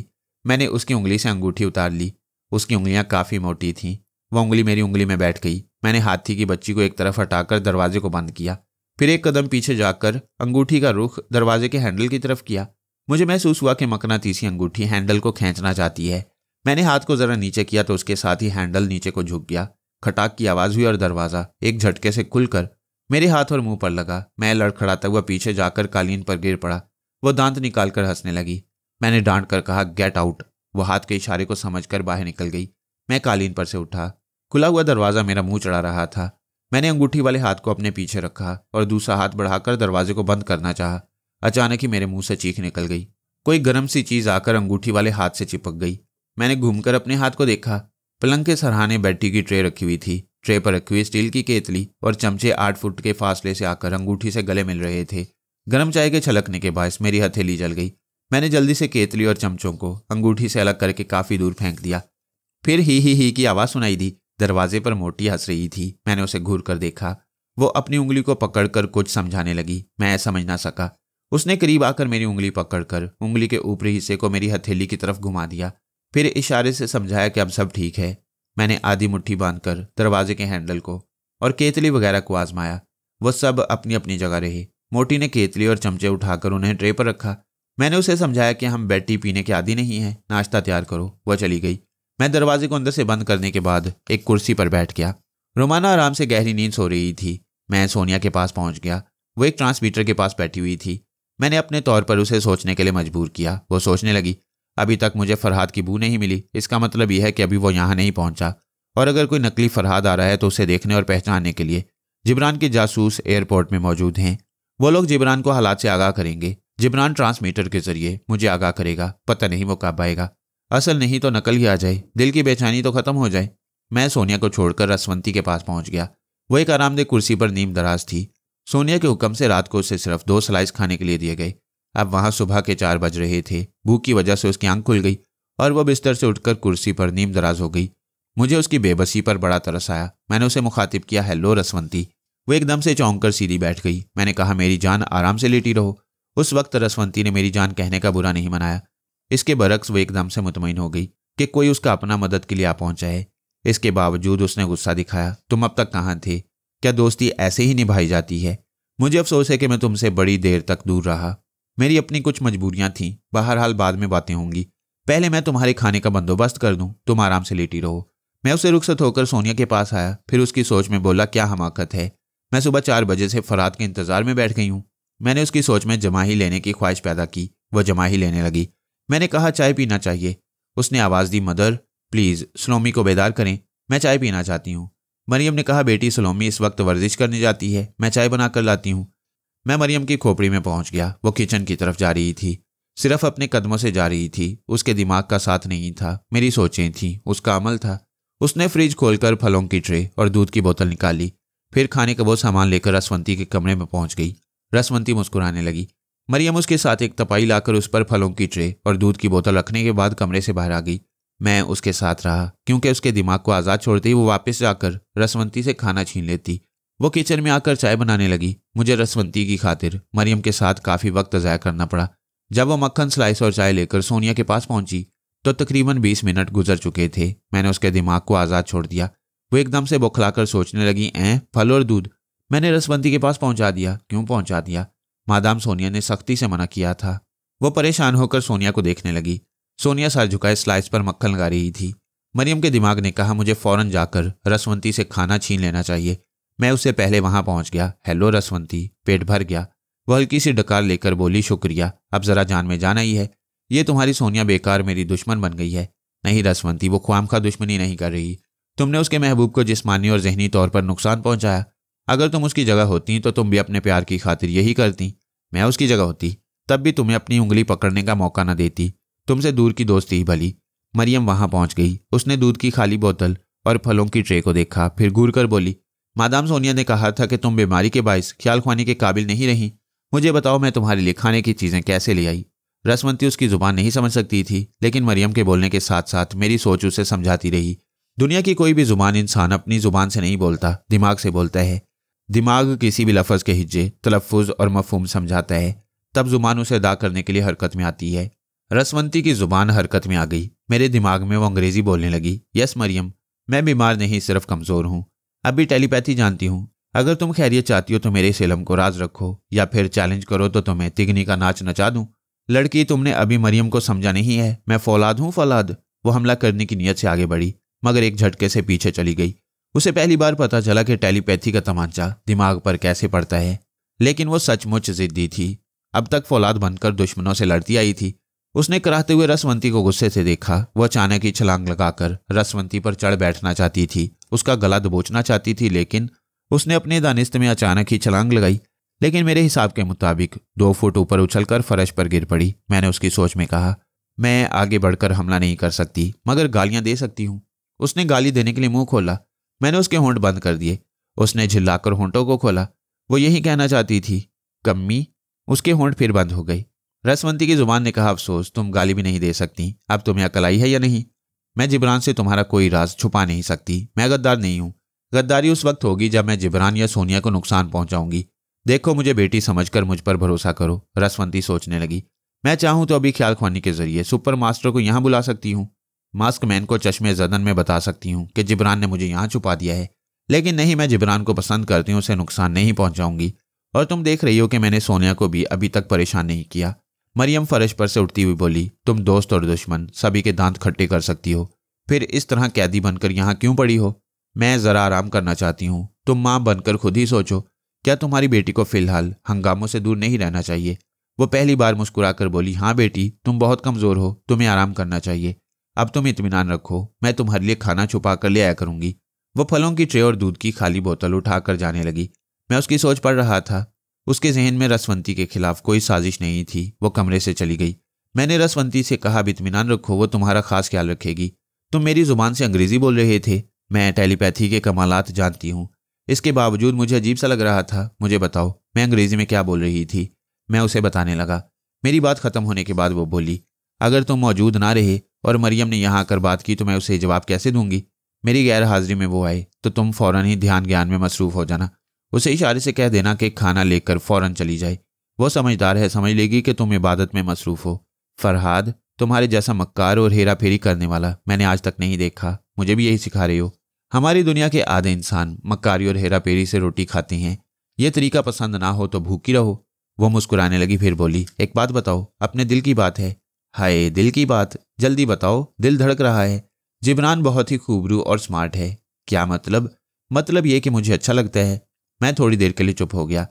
मैंने उसकी उंगली से अंगूठी उतार ली उसकी उंगलियां काफ़ी मोटी थीं वह उंगली मेरी उंगली में बैठ गई मैंने हाथी की बच्ची को एक तरफ हटाकर दरवाजे को बंद किया फिर एक कदम पीछे जाकर अंगूठी का रुख दरवाजे के हैंडल की तरफ किया मुझे महसूस हुआ कि मकना तीसी अंगूठी हैंडल को खींचना चाहती है मैंने हाथ को जरा नीचे किया तो उसके साथ ही हैंडल नीचे को झुक गया खटाक की आवाज हुई और दरवाजा एक झटके से खुलकर मेरे हाथ और मुंह पर लगा मैं लड़खड़ाता हुआ पीछे जाकर कालीन पर गिर पड़ा वह दांत निकालकर हंसने लगी मैंने डांट कर कहा गेट आउट वह हाथ के इशारे को समझकर बाहर निकल गई मैं कालीन पर से उठा खुला हुआ दरवाज़ा मेरा मुंह चढ़ा रहा था मैंने अंगूठी वाले हाथ को अपने पीछे रखा और दूसरा हाथ बढ़ाकर दरवाजे को बंद करना चाहा अचानक ही मेरे मुंह से चीख निकल गई कोई गर्म सी चीज़ आकर अंगूठी वाले हाथ से चिपक गई मैंने घूमकर अपने हाथ को देखा पलंग के सरहाने बैटरी की ट्रे रखी हुई थी ट्रे पर रखी हुई स्टील की केतली और चमचे आठ फुट के फासले से आकर अंगूठी से गले मिल रहे थे गर्म चाय के छलकने के बायस मेरी हथेली जल गई मैंने जल्दी से केतली और चमचों को अंगूठी से अलग करके काफ़ी दूर फेंक दिया फिर ही ही ही की आवाज़ सुनाई दी दरवाजे पर मोटी हंस रही थी मैंने उसे घूर कर देखा वो अपनी उंगली को पकड़कर कुछ समझाने लगी मैं समझ ना सका उसने करीब आकर मेरी उंगली पकड़कर उंगली के ऊपरी हिस्से को मेरी हथेली की तरफ घुमा दिया फिर इशारे से समझाया कि अब सब ठीक है मैंने आधी मुट्ठी बांधकर दरवाजे के हैंडल को और केतली वगैरह को आजमाया वह सब अपनी अपनी जगह रही मोटी ने केतली और चमचे उठाकर उन्हें ट्रे पर रखा मैंने उसे समझाया कि हम बेड पीने के आदि नहीं हैं नाश्ता तैयार करो वह चली गई मैं दरवाजे को अंदर से बंद करने के बाद एक कुर्सी पर बैठ गया रोमाना आराम से गहरी नींद सो रही थी मैं सोनिया के पास पहुंच गया वो एक ट्रांसमीटर के पास बैठी हुई थी मैंने अपने तौर पर उसे सोचने के लिए मजबूर किया वो सोचने लगी अभी तक मुझे फरहाद की बू नहीं मिली इसका मतलब यह है कि अभी वो यहाँ नहीं पहुँचा और अगर कोई नकली फरहाद आ रहा है तो उसे देखने और पहचानने के लिए जिब्रान के जासूस एयरपोर्ट में मौजूद हैं वो लोग जिब्रान को हालात से आगाह करेंगे जिब्रान ट्रांसमीटर के जरिए मुझे आगाह करेगा पता नहीं वो कब आएगा असल नहीं तो नकल ही आ जाए दिल की बेचैनी तो खत्म हो जाए मैं सोनिया को छोड़कर रसवंती के पास पहुंच गया वो एक आरामदेह कुर्सी पर नीम दराज थी सोनिया के हुक्म से रात को उसे सिर्फ दो स्लाइस खाने के लिए दिए गए अब वहां सुबह के चार बज रहे थे भूख की वजह से उसकी आंख खुल गई और वह बिस्तर से उठकर कुर्सी पर नीम दराज हो गई मुझे उसकी बेबसी पर बड़ा तरस आया मैंने उसे मुखातिब किया हेलो रसवंती वो एकदम से चौंक कर सीधी बैठ गई मैंने कहा मेरी जान आराम से लेटी रहो उस वक्त रसवंती ने मेरी जान कहने का बुरा नहीं मनाया इसके बरक्स वो एकदम से मुतमिन हो गई कि कोई उसका अपना मदद के लिए आ पहुंचा है इसके बावजूद उसने गुस्सा दिखाया तुम अब तक कहाँ थे क्या दोस्ती ऐसे ही निभाई जाती है मुझे अफसोस है कि मैं तुमसे बड़ी देर तक दूर रहा मेरी अपनी कुछ मजबूरियां थीं बहरहाल बाद में बातें होंगी पहले मैं तुम्हारे खाने का बंदोबस्त कर दूं तुम आराम से लेटी रहो मैं उसे रुखसत होकर सोनिया के पास आया फिर उसकी सोच में बोला क्या हमाकत है मैं सुबह चार बजे से फरात के इंतजार में बैठ गई हूँ मैंने उसकी सोच में जमा ही लेने की ख्वाहिश पैदा की वह जमा ही लेने लगी मैंने कहा चाय पीना चाहिए उसने आवाज़ दी मदर प्लीज़ सलोमी को बेदार करें मैं चाय पीना चाहती हूँ मरियम ने कहा बेटी सलोमी इस वक्त वर्जिश करने जाती है मैं चाय बना कर लाती हूँ मैं मरियम की खोपड़ी में पहुँच गया वो किचन की तरफ जा रही थी सिर्फ अपने कदमों से जा रही थी उसके दिमाग का साथ नहीं था मेरी सोचें थी उसका अमल था उसने फ्रिज खोलकर फलों की ट्रे और दूध की बोतल निकाली फिर खाने का वो सामान लेकर रसवंती के कमरे में पहुंच गई रसवंती मुस्कुराने लगी मरियम उसके साथ एक तपाई लाकर उस पर फलों की ट्रे और दूध की बोतल रखने के बाद कमरे से बाहर आ गई मैं उसके साथ रहा क्योंकि उसके दिमाग को आज़ाद छोड़ते ही वो वापस जाकर रसवंती से खाना छीन लेती वो किचन में आकर चाय बनाने लगी मुझे रसवंती की खातिर मरियम के साथ काफ़ी वक्त ज़ाया करना पड़ा जब वो मक्खन स्लाइस और चाय लेकर सोनिया के पास पहुंची तो तकरीबन बीस मिनट गुजर चुके थे मैंने उसके दिमाग को आज़ाद छोड़ दिया वो एकदम से बौखलाकर सोचने लगी ऐ फल और दूध मैंने रसवंती के पास पहुँचा दिया क्यों पहुँचा दिया मादाम सोनिया ने सख्ती से मना किया था वो परेशान होकर सोनिया को देखने लगी सोनिया सर झुकाए स्लाइस पर मक्खन लगा रही थी मरियम के दिमाग ने कहा मुझे फौरन जाकर रसवंती से खाना छीन लेना चाहिए मैं उससे पहले वहां पहुंच गया हेलो रसवंती पेट भर गया वह हल्की सी डकार लेकर बोली शुक्रिया अब जरा जान में जाना ही है ये तुम्हारी सोनिया बेकार मेरी दुश्मन बन गई है नहीं रसवंती वो ख्वाम खा दुश्मनी नहीं कर रही तुमने उसके महबूब को जिसमानी और जहनी तौर पर नुकसान पहुंचाया अगर तुम उसकी जगह होती तो तुम भी अपने प्यार की खातिर यही करती मैं उसकी जगह होती तब भी तुम्हें अपनी उंगली पकड़ने का मौका न देती तुमसे दूर की दोस्ती ही भली मरियम वहां पहुंच गई उसने दूध की खाली बोतल और फलों की ट्रे को देखा फिर घूर कर बोली मादाम सोनिया ने कहा था कि तुम बीमारी के बायस ख्याल खुआने के काबिल नहीं रही मुझे बताओ मैं तुम्हारे लिए खाने की चीज़ें कैसे ले आई रसवंती उसकी ज़ुबान नहीं समझ सकती थी लेकिन मरियम के बोलने के साथ साथ मेरी सोच उसे समझाती रही दुनिया की कोई भी ज़ुबान इंसान अपनी ज़ुबान से नहीं बोलता दिमाग से बोलता है दिमाग किसी भी लफज के हिज्जे तलफ़ और मफहम समझाता है तब जुबान उसे अदा करने के लिए हरकत में आती है रसवंती की जुबान हरकत में आ गई मेरे दिमाग में वो अंग्रेज़ी बोलने लगी यस मरियम मैं बीमार नहीं सिर्फ कमज़ोर हूँ अभी टेलीपैथी जानती हूँ अगर तुम खैरियत चाहती हो तो मेरे सेलम को राज रखो या फिर चैलेंज करो तो तुम्हें तिगनी का नाच नचा दूँ लड़की तुमने अभी मरियम को समझा नहीं है मैं फौलाद हूँ फौलाद वो हमला करने की नीयत से आगे बढ़ी मगर एक झटके से पीछे चली गई उसे पहली बार पता चला कि टेलीपैथी का तमाचा दिमाग पर कैसे पड़ता है लेकिन वो सचमुच जिद्दी थी अब तक फौलाद बनकर दुश्मनों से लड़ती आई थी उसने कराहते हुए रसवंती को गुस्से से देखा वह अचानक ही छलांग लगाकर रसवंती पर चढ़ बैठना चाहती थी उसका गला दबोचना चाहती थी लेकिन उसने अपने दानिस्त में अचानक ही छलांग लगाई लेकिन मेरे हिसाब के मुताबिक दो फुट ऊपर उछलकर फर्श पर गिर पड़ी मैंने उसकी सोच में कहा मैं आगे बढ़कर हमला नहीं कर सकती मगर गालियां दे सकती हूँ उसने गाली देने के लिए मुंह खोला मैंने उसके होंठ बंद कर दिए उसने झिल्लाकर होंठों को खोला वो यही कहना चाहती थी कम्मी उसके होंठ फिर बंद हो गई रसवंती की जुबान ने कहा अफसोस तुम गाली भी नहीं दे सकती अब तुम्हें अकल आई है या नहीं मैं जिबरान से तुम्हारा कोई राज छुपा नहीं सकती मैं गद्दार नहीं हूँ गद्दारी उस वक्त होगी जब मैं जिबरान या सोनिया को नुकसान पहुंचाऊंगी देखो मुझे बेटी समझकर मुझ पर भरोसा करो रसवंती सोचने लगी मैं चाहूँ तो अभी ख्याल खानी के जरिए सुपर मास्टर को यहाँ बुला सकती हूँ मास्क मैन को चश्मे जदन में बता सकती हूँ कि जिब्रान ने मुझे यहाँ छुपा दिया है लेकिन नहीं मैं जिब्रान को पसंद करती हूँ उसे नुकसान नहीं पहुँचाऊंगी और तुम देख रही हो कि मैंने सोनिया को भी अभी तक परेशान नहीं किया मरियम फरश पर से उठती हुई बोली तुम दोस्त और दुश्मन सभी के दांत खट्टे कर सकती हो फिर इस तरह कैदी बनकर यहाँ क्यों पड़ी हो मैं ज़रा आराम करना चाहती हूँ तुम माँ बनकर खुद ही सोचो क्या तुम्हारी बेटी को फिलहाल हंगामों से दूर नहीं रहना चाहिए वो पहली बार मुस्कुराकर बोली हाँ बेटी तुम बहुत कमज़ोर हो तुम्हें आराम करना चाहिए अब तुम इतमान रखो मैं तुम्हारे लिए खाना छुपा कर ले आया करूंगी वो फलों की ट्रे और दूध की खाली बोतल उठा कर जाने लगी मैं उसकी सोच पड़ रहा था उसके जहन में रसवंती के खिलाफ कोई साजिश नहीं थी वो कमरे से चली गई मैंने रसवंती से कहा इतमान रखो वो तुम्हारा खास ख्याल रखेगी तुम मेरी जुबान से अंग्रेजी बोल रहे थे मैं टेलीपैथी के कमालात जानती हूँ इसके बावजूद मुझे अजीब सा लग रहा था मुझे बताओ मैं अंग्रेजी में क्या बोल रही थी मैं उसे बताने लगा मेरी बात खत्म होने के बाद वो बोली अगर तुम मौजूद ना रहे और मरियम ने यहाँ आकर बात की तो मैं उसे जवाब कैसे दूंगी मेरी गैर हाजिरी में वो आई तो तुम फौरन ही ध्यान ज्ञान में मसरूफ हो जाना उसे इशारे से कह देना कि खाना लेकर फौरन चली जाए वो समझदार है समझ लेगी कि तुम इबादत में मसरूफ हो फरहाद तुम्हारे जैसा मक्कार और हेरा फेरी करने वाला मैंने आज तक नहीं देखा मुझे भी यही सिखा रहे हो हमारी दुनिया के आधे इंसान मक्कारी और हेरा फेरी से रोटी खाते हैं ये तरीका पसंद ना हो तो भूखी रहो वो मुस्कुराने लगी फिर बोली एक बात बताओ अपने दिल की बात है हाय दिल की बात जल्दी बताओ दिल धड़क रहा है जिब्रान बहुत ही खूबरू और स्मार्ट है क्या मतलब मतलब ये कि मुझे अच्छा लगता है मैं थोड़ी देर के लिए चुप हो गया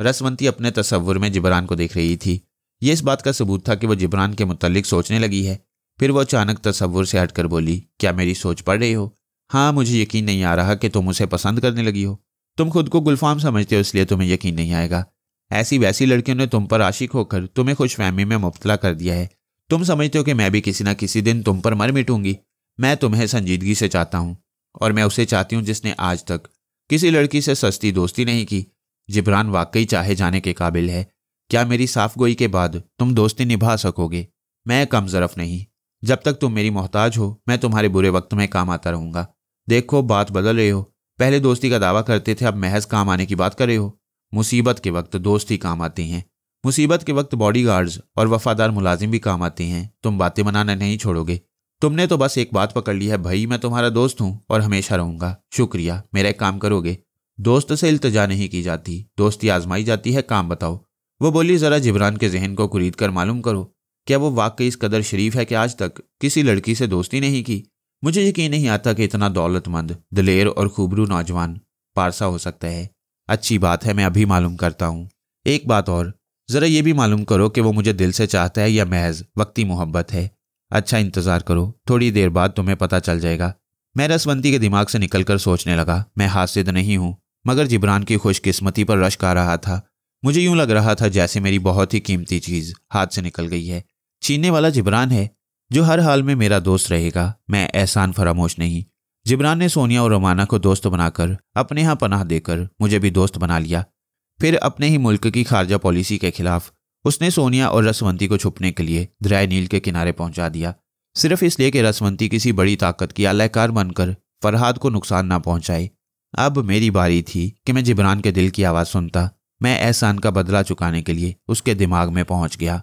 रसवंती अपने तस्वुर में जिब्रान को देख रही थी ये इस बात का सबूत था कि वह जिब्रान के मुतलिक सोचने लगी है फिर वह अचानक तस्वुर से हटकर बोली क्या मेरी सोच पड़ रही हो हाँ मुझे यकीन नहीं आ रहा कि तुम उसे पसंद करने लगी हो तुम खुद को गुलफाम समझते हो इसलिए तुम्हें यकीन नहीं आएगा ऐसी वैसी लड़कियों ने तुम पर आशिक होकर तुम्हें खुशफहमी में मुबतला कर दिया है तुम समझते हो कि मैं भी किसी ना किसी दिन तुम पर मर मिटूंगी मैं तुम्हें संजीदगी से चाहता हूं और मैं उसे चाहती हूँ जिसने आज तक किसी लड़की से सस्ती दोस्ती नहीं की जिब्रान वाकई चाहे जाने के काबिल है क्या मेरी साफ गोई के बाद तुम दोस्ती निभा सकोगे मैं कम जरफ नहीं जब तक तुम मेरी मोहताज हो मैं तुम्हारे बुरे वक्त में काम आता रहूंगा देखो बात बदल रहे हो पहले दोस्ती का दावा करते थे अब महज काम आने की बात कर रहे हो मुसीबत के वक्त दोस्ती काम आती हैं मुसीबत के वक्त बॉडीगार्ड्स और वफादार मुलाजिम भी काम आते हैं तुम बातें बनाना नहीं छोड़ोगे तुमने तो बस एक बात पकड़ ली है भाई मैं तुम्हारा दोस्त हूँ और हमेशा रहूंगा शुक्रिया मेरा एक काम करोगे दोस्त से इल्तजा नहीं की जाती दोस्ती आजमाई जाती है काम बताओ वो बोली ज़रा जिबरान के जहन को खरीद कर मालूम करो क्या वो वाकई इस कदर शरीफ है कि आज तक किसी लड़की से दोस्ती नहीं की मुझे यकीन नहीं आता कि इतना दौलतमंद दलेर और खूबरू नौजवान पारसा हो सकता है अच्छी बात है मैं अभी मालूम करता हूँ एक बात और ज़रा ये भी मालूम करो कि वो मुझे दिल से चाहता है या महज वक्ती मोहब्बत है अच्छा इंतज़ार करो थोड़ी देर बाद तुम्हें पता चल जाएगा मैं रसवंती के दिमाग से निकलकर सोचने लगा मैं हासिद नहीं हूँ मगर जिब्रान की खुशकिस्मती पर रश्क आ रहा था मुझे यूं लग रहा था जैसे मेरी बहुत ही कीमती चीज़ हाथ से निकल गई है छीनने वाला जिब्रान है जो हर हाल में मेरा दोस्त रहेगा मैं एहसान फरामोश नहीं जिब्रान ने सोनिया और रोमाना को दोस्त बनाकर अपने यहाँ पनाह देकर मुझे भी दोस्त बना लिया फिर अपने ही मुल्क की खारजा पॉलिसी के खिलाफ उसने सोनिया और रसवंती को छुपने के लिए दरिया नील के किनारे पहुंचा दिया सिर्फ इसलिए कि रसवंती किसी बड़ी ताकत की आलाकार बनकर फरहाद को नुकसान ना पहुंचाए अब मेरी बारी थी कि मैं जिब्रान के दिल की आवाज़ सुनता मैं एहसान का बदला चुकाने के लिए उसके दिमाग में पहुंच गया